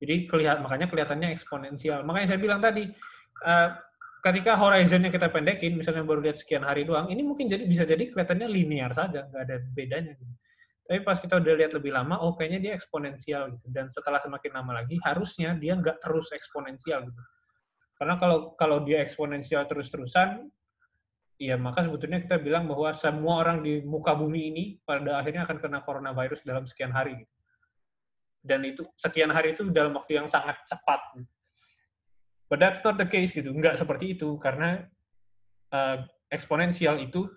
jadi kelihat makanya kelihatannya eksponensial makanya saya bilang tadi uh, ketika horizonnya kita pendekin, misalnya baru lihat sekian hari doang, ini mungkin jadi bisa jadi kelihatannya linear saja, nggak ada bedanya. Gitu. Tapi pas kita udah lihat lebih lama, oh kayaknya dia eksponensial gitu. Dan setelah semakin lama lagi, harusnya dia nggak terus eksponensial gitu. Karena kalau kalau dia eksponensial terus-terusan, ya maka sebetulnya kita bilang bahwa semua orang di muka bumi ini pada akhirnya akan kena coronavirus dalam sekian hari. Gitu. Dan itu sekian hari itu dalam waktu yang sangat cepat. Gitu. But that's not the case gitu. Nggak seperti itu karena uh, eksponensial itu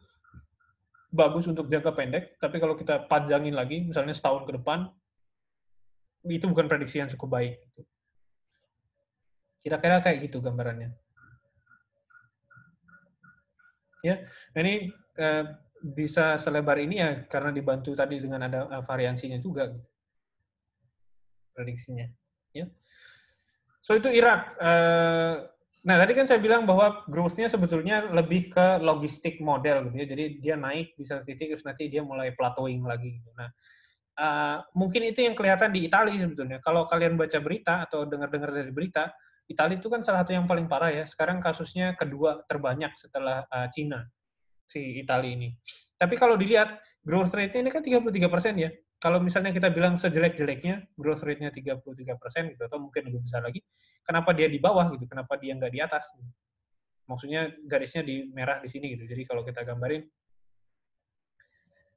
bagus untuk jangka pendek, tapi kalau kita panjangin lagi, misalnya setahun ke depan, itu bukan prediksi yang cukup baik. Gitu. Kira-kira kayak gitu gambarannya. Ya, nah ini eh, bisa selebar ini ya karena dibantu tadi dengan ada eh, variansinya juga prediksinya. Ya, so itu Irak. Eh, Nah, tadi kan saya bilang bahwa growth-nya sebetulnya lebih ke logistik model gitu ya. Jadi dia naik di satu titik terus nanti dia mulai plateauing lagi. Gitu. Nah, uh, mungkin itu yang kelihatan di Italia sebetulnya. Kalau kalian baca berita atau dengar-dengar dari berita, Italia itu kan salah satu yang paling parah ya. Sekarang kasusnya kedua terbanyak setelah uh, Cina si Italia ini. Tapi kalau dilihat growth rate-nya ini kan 33% ya kalau misalnya kita bilang sejelek-jeleknya growth rate-nya 33% gitu atau mungkin lebih besar lagi, kenapa dia di bawah gitu? Kenapa dia nggak di atas? Gitu. Maksudnya garisnya di merah di sini gitu. Jadi kalau kita gambarin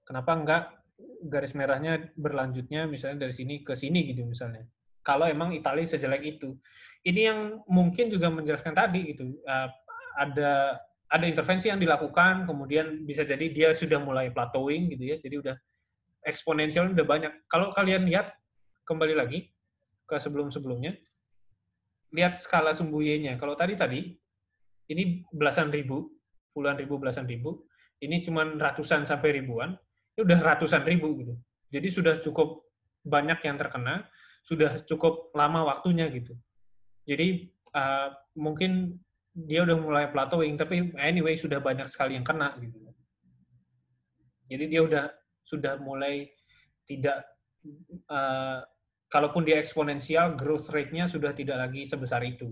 kenapa nggak garis merahnya berlanjutnya misalnya dari sini ke sini gitu misalnya. Kalau emang Italia sejelek itu. Ini yang mungkin juga menjelaskan tadi gitu. Eh, ada ada intervensi yang dilakukan kemudian bisa jadi dia sudah mulai plateauing gitu ya. Jadi udah eksponensialnya udah banyak. Kalau kalian lihat kembali lagi ke sebelum-sebelumnya, lihat skala sumbu Y-nya. Kalau tadi-tadi, ini belasan ribu, puluhan ribu, belasan ribu. Ini cuma ratusan sampai ribuan. Ini udah ratusan ribu gitu. Jadi sudah cukup banyak yang terkena, sudah cukup lama waktunya gitu. Jadi uh, mungkin dia udah mulai plateauing, tapi anyway sudah banyak sekali yang kena gitu. Jadi dia udah sudah mulai tidak uh, kalaupun dia eksponensial growth rate-nya sudah tidak lagi sebesar itu.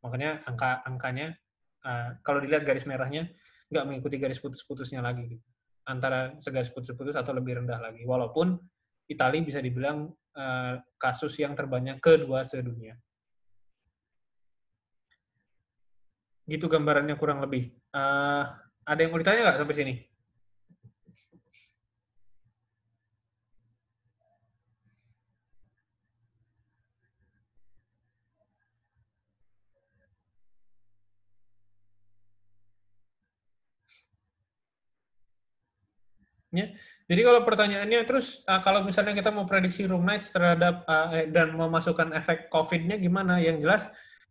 Makanya angka angkanya uh, kalau dilihat garis merahnya nggak mengikuti garis putus-putusnya lagi gitu. Antara segaris putus-putus atau lebih rendah lagi. Walaupun Italia bisa dibilang uh, kasus yang terbanyak kedua sedunia. Gitu gambarannya kurang lebih. Uh, ada yang mau ditanya nggak sampai sini? Ya. Jadi kalau pertanyaannya terus uh, kalau misalnya kita mau prediksi room nights terhadap uh, dan memasukkan efek COVID-nya gimana? Yang jelas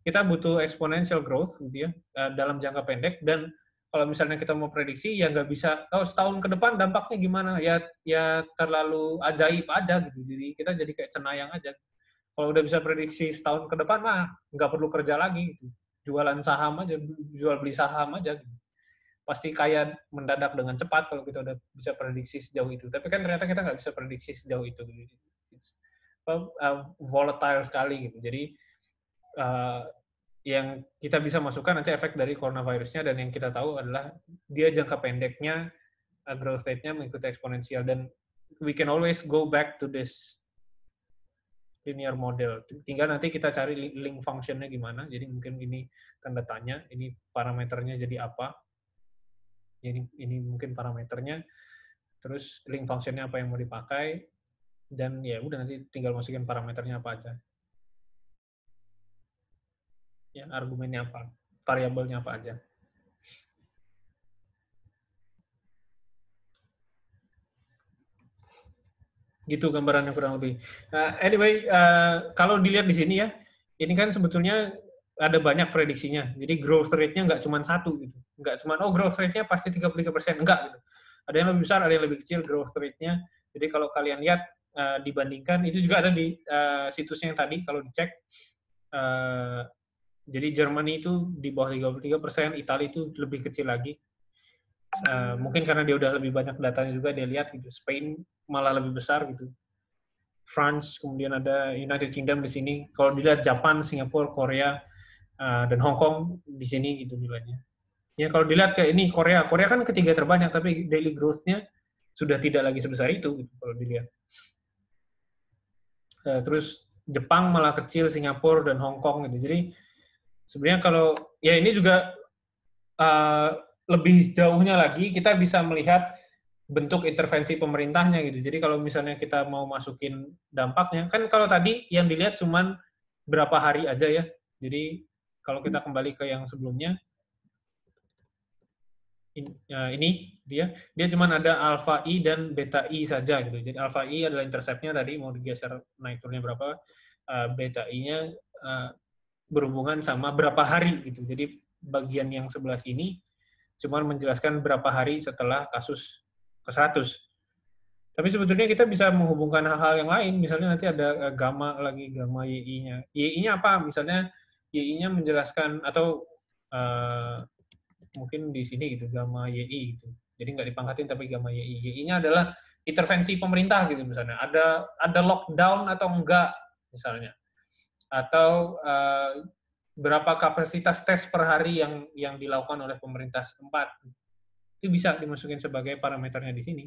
kita butuh exponential growth gitu ya uh, dalam jangka pendek dan kalau misalnya kita mau prediksi ya nggak bisa oh, setahun ke depan dampaknya gimana ya ya terlalu ajaib aja gitu jadi kita jadi kayak cenayang aja kalau udah bisa prediksi setahun ke depan mah nggak perlu kerja lagi gitu. jualan saham aja jual beli saham aja gitu pasti kaya mendadak dengan cepat kalau kita udah bisa prediksi sejauh itu. Tapi kan ternyata kita nggak bisa prediksi sejauh itu. It's, um, volatile sekali gitu. Jadi uh, yang kita bisa masukkan nanti efek dari coronavirusnya dan yang kita tahu adalah dia jangka pendeknya uh, growth rate-nya mengikuti eksponensial dan we can always go back to this linear model. Tinggal nanti kita cari link function-nya gimana. Jadi mungkin ini tanda tanya, ini parameternya jadi apa ini ini mungkin parameternya terus link functionnya apa yang mau dipakai dan ya udah nanti tinggal masukin parameternya apa aja ya argumennya apa variabelnya apa aja gitu gambarannya kurang lebih uh, anyway uh, kalau dilihat di sini ya ini kan sebetulnya ada banyak prediksinya jadi growth rate-nya nggak cuma satu gitu Nggak cuma, oh growth rate-nya pasti 33%. Enggak. Gitu. Ada yang lebih besar, ada yang lebih kecil growth rate-nya. Jadi kalau kalian lihat, uh, dibandingkan, itu juga ada di uh, situsnya yang tadi, kalau dicek. Uh, jadi Jerman itu di bawah 33%, Italia itu lebih kecil lagi. Uh, mungkin karena dia udah lebih banyak datanya juga dia lihat gitu. Spain malah lebih besar gitu. France, kemudian ada United Kingdom di sini. Kalau dilihat Jepang Singapura, Korea, dan Hong Kong di sini gitu nilainya. Ya kalau dilihat kayak ini Korea, Korea kan ketiga terbanyak tapi daily growth-nya sudah tidak lagi sebesar itu gitu, kalau dilihat. Eh, terus Jepang malah kecil, Singapura dan Hong Kong gitu. Jadi sebenarnya kalau ya ini juga uh, lebih jauhnya lagi kita bisa melihat bentuk intervensi pemerintahnya gitu. Jadi kalau misalnya kita mau masukin dampaknya, kan kalau tadi yang dilihat cuman berapa hari aja ya. Jadi kalau kita kembali ke yang sebelumnya, Eh, ini dia dia cuma ada alpha i dan beta i saja gitu jadi alfa i adalah interceptnya tadi mau digeser naik turunnya berapa eh, beta i-nya eh, berhubungan sama berapa hari gitu jadi bagian yang sebelah sini cuma menjelaskan berapa hari setelah kasus ke 100 tapi sebetulnya kita bisa menghubungkan hal-hal yang lain misalnya nanti ada gamma lagi gamma yi-nya yi-nya apa misalnya yi-nya menjelaskan atau mungkin di sini gitu gamma YI gitu. Jadi nggak dipangkatin tapi gamma YI. YI-nya adalah intervensi pemerintah gitu misalnya. Ada ada lockdown atau enggak misalnya. Atau uh, berapa kapasitas tes per hari yang yang dilakukan oleh pemerintah setempat. Itu bisa dimasukin sebagai parameternya di sini.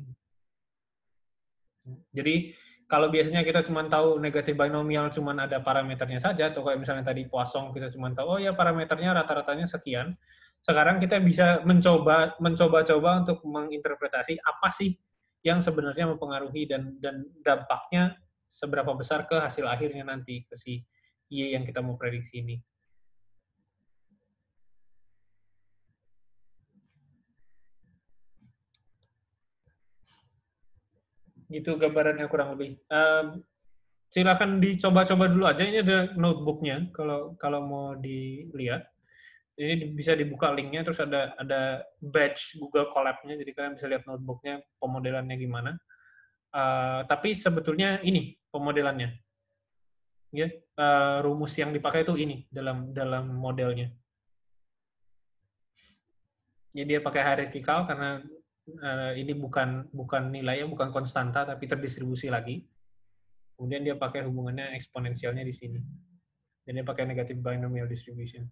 Jadi kalau biasanya kita cuma tahu negatif binomial cuma ada parameternya saja, atau kayak misalnya tadi Poisson kita cuma tahu, oh ya parameternya rata-ratanya sekian, sekarang kita bisa mencoba mencoba-coba untuk menginterpretasi apa sih yang sebenarnya mempengaruhi dan dan dampaknya seberapa besar ke hasil akhirnya nanti ke si Y yang kita mau prediksi ini. Gitu gambarannya kurang lebih. Um, silakan dicoba-coba dulu aja. Ini ada notebooknya kalau kalau mau dilihat ini bisa dibuka linknya terus ada ada batch Google Collab-nya jadi kalian bisa lihat notebooknya pemodelannya gimana uh, tapi sebetulnya ini pemodelannya ya yeah, uh, rumus yang dipakai itu ini dalam dalam modelnya ya dia pakai hierarchical karena uh, ini bukan bukan nilai yang bukan konstanta tapi terdistribusi lagi kemudian dia pakai hubungannya eksponensialnya di sini dan dia pakai negative binomial distribution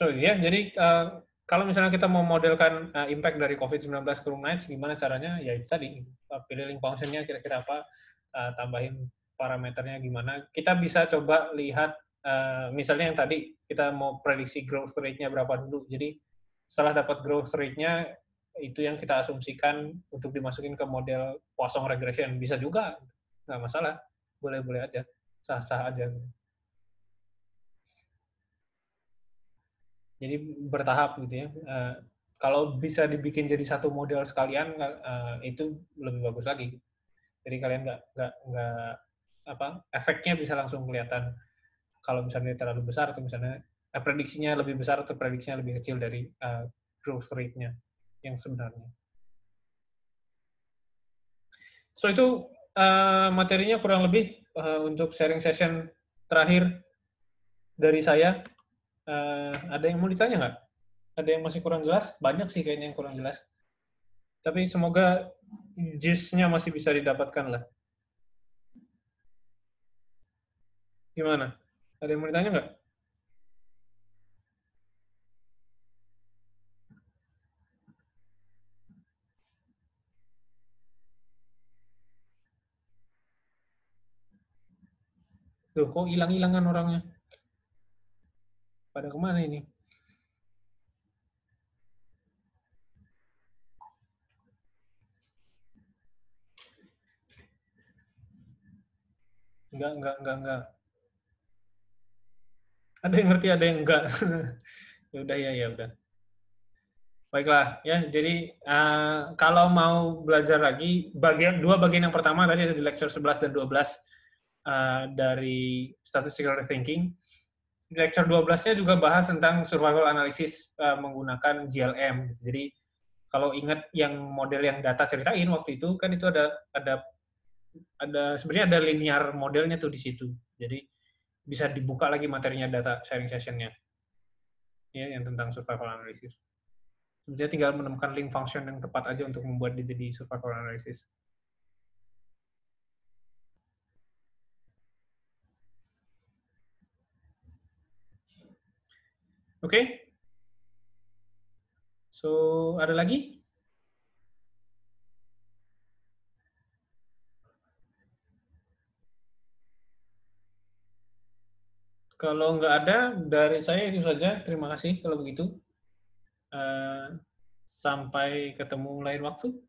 So, ya, yeah, jadi uh, kalau misalnya kita mau modelkan uh, impact dari COVID-19 ke room nights, gimana caranya? Ya itu tadi, uh, pilih link nya kira-kira apa, uh, tambahin parameternya gimana. Kita bisa coba lihat, uh, misalnya yang tadi, kita mau prediksi growth rate-nya berapa dulu. Jadi, setelah dapat growth rate-nya, itu yang kita asumsikan untuk dimasukin ke model kosong regression. Bisa juga, nggak masalah. Boleh-boleh aja, sah-sah aja. Jadi bertahap gitu ya. Uh, kalau bisa dibikin jadi satu model sekalian uh, itu lebih bagus lagi. Jadi kalian nggak nggak nggak apa efeknya bisa langsung kelihatan kalau misalnya terlalu besar atau misalnya eh, prediksinya lebih besar atau prediksinya lebih kecil dari uh, growth rate-nya yang sebenarnya. So itu uh, materinya kurang lebih uh, untuk sharing session terakhir dari saya. Uh, ada yang mau ditanya nggak? Ada yang masih kurang jelas? Banyak sih kayaknya yang kurang jelas. Tapi semoga juice-nya masih bisa didapatkan lah. Gimana? Ada yang mau ditanya nggak? Duh, kok hilang-hilangan orangnya? Pada kemana ini? Enggak, enggak, enggak, enggak. Ada yang ngerti, ada yang enggak. [laughs] ya udah ya, ya udah. Baiklah, ya. Jadi uh, kalau mau belajar lagi, bagian dua bagian yang pertama tadi ada di lecture 11 dan 12 uh, eh, dari statistical thinking lecture 12-nya juga bahas tentang survival analysis uh, menggunakan GLM. Jadi kalau ingat yang model yang data ceritain waktu itu kan itu ada ada ada sebenarnya ada linear modelnya tuh di situ. Jadi bisa dibuka lagi materinya data sharing sessionnya. Ya, yang tentang survival analysis. Sebenarnya tinggal menemukan link function yang tepat aja untuk membuat dia jadi survival analysis. Oke? Okay? So, ada lagi? Kalau nggak ada, dari saya itu saja. Terima kasih kalau begitu. Uh, sampai ketemu lain waktu.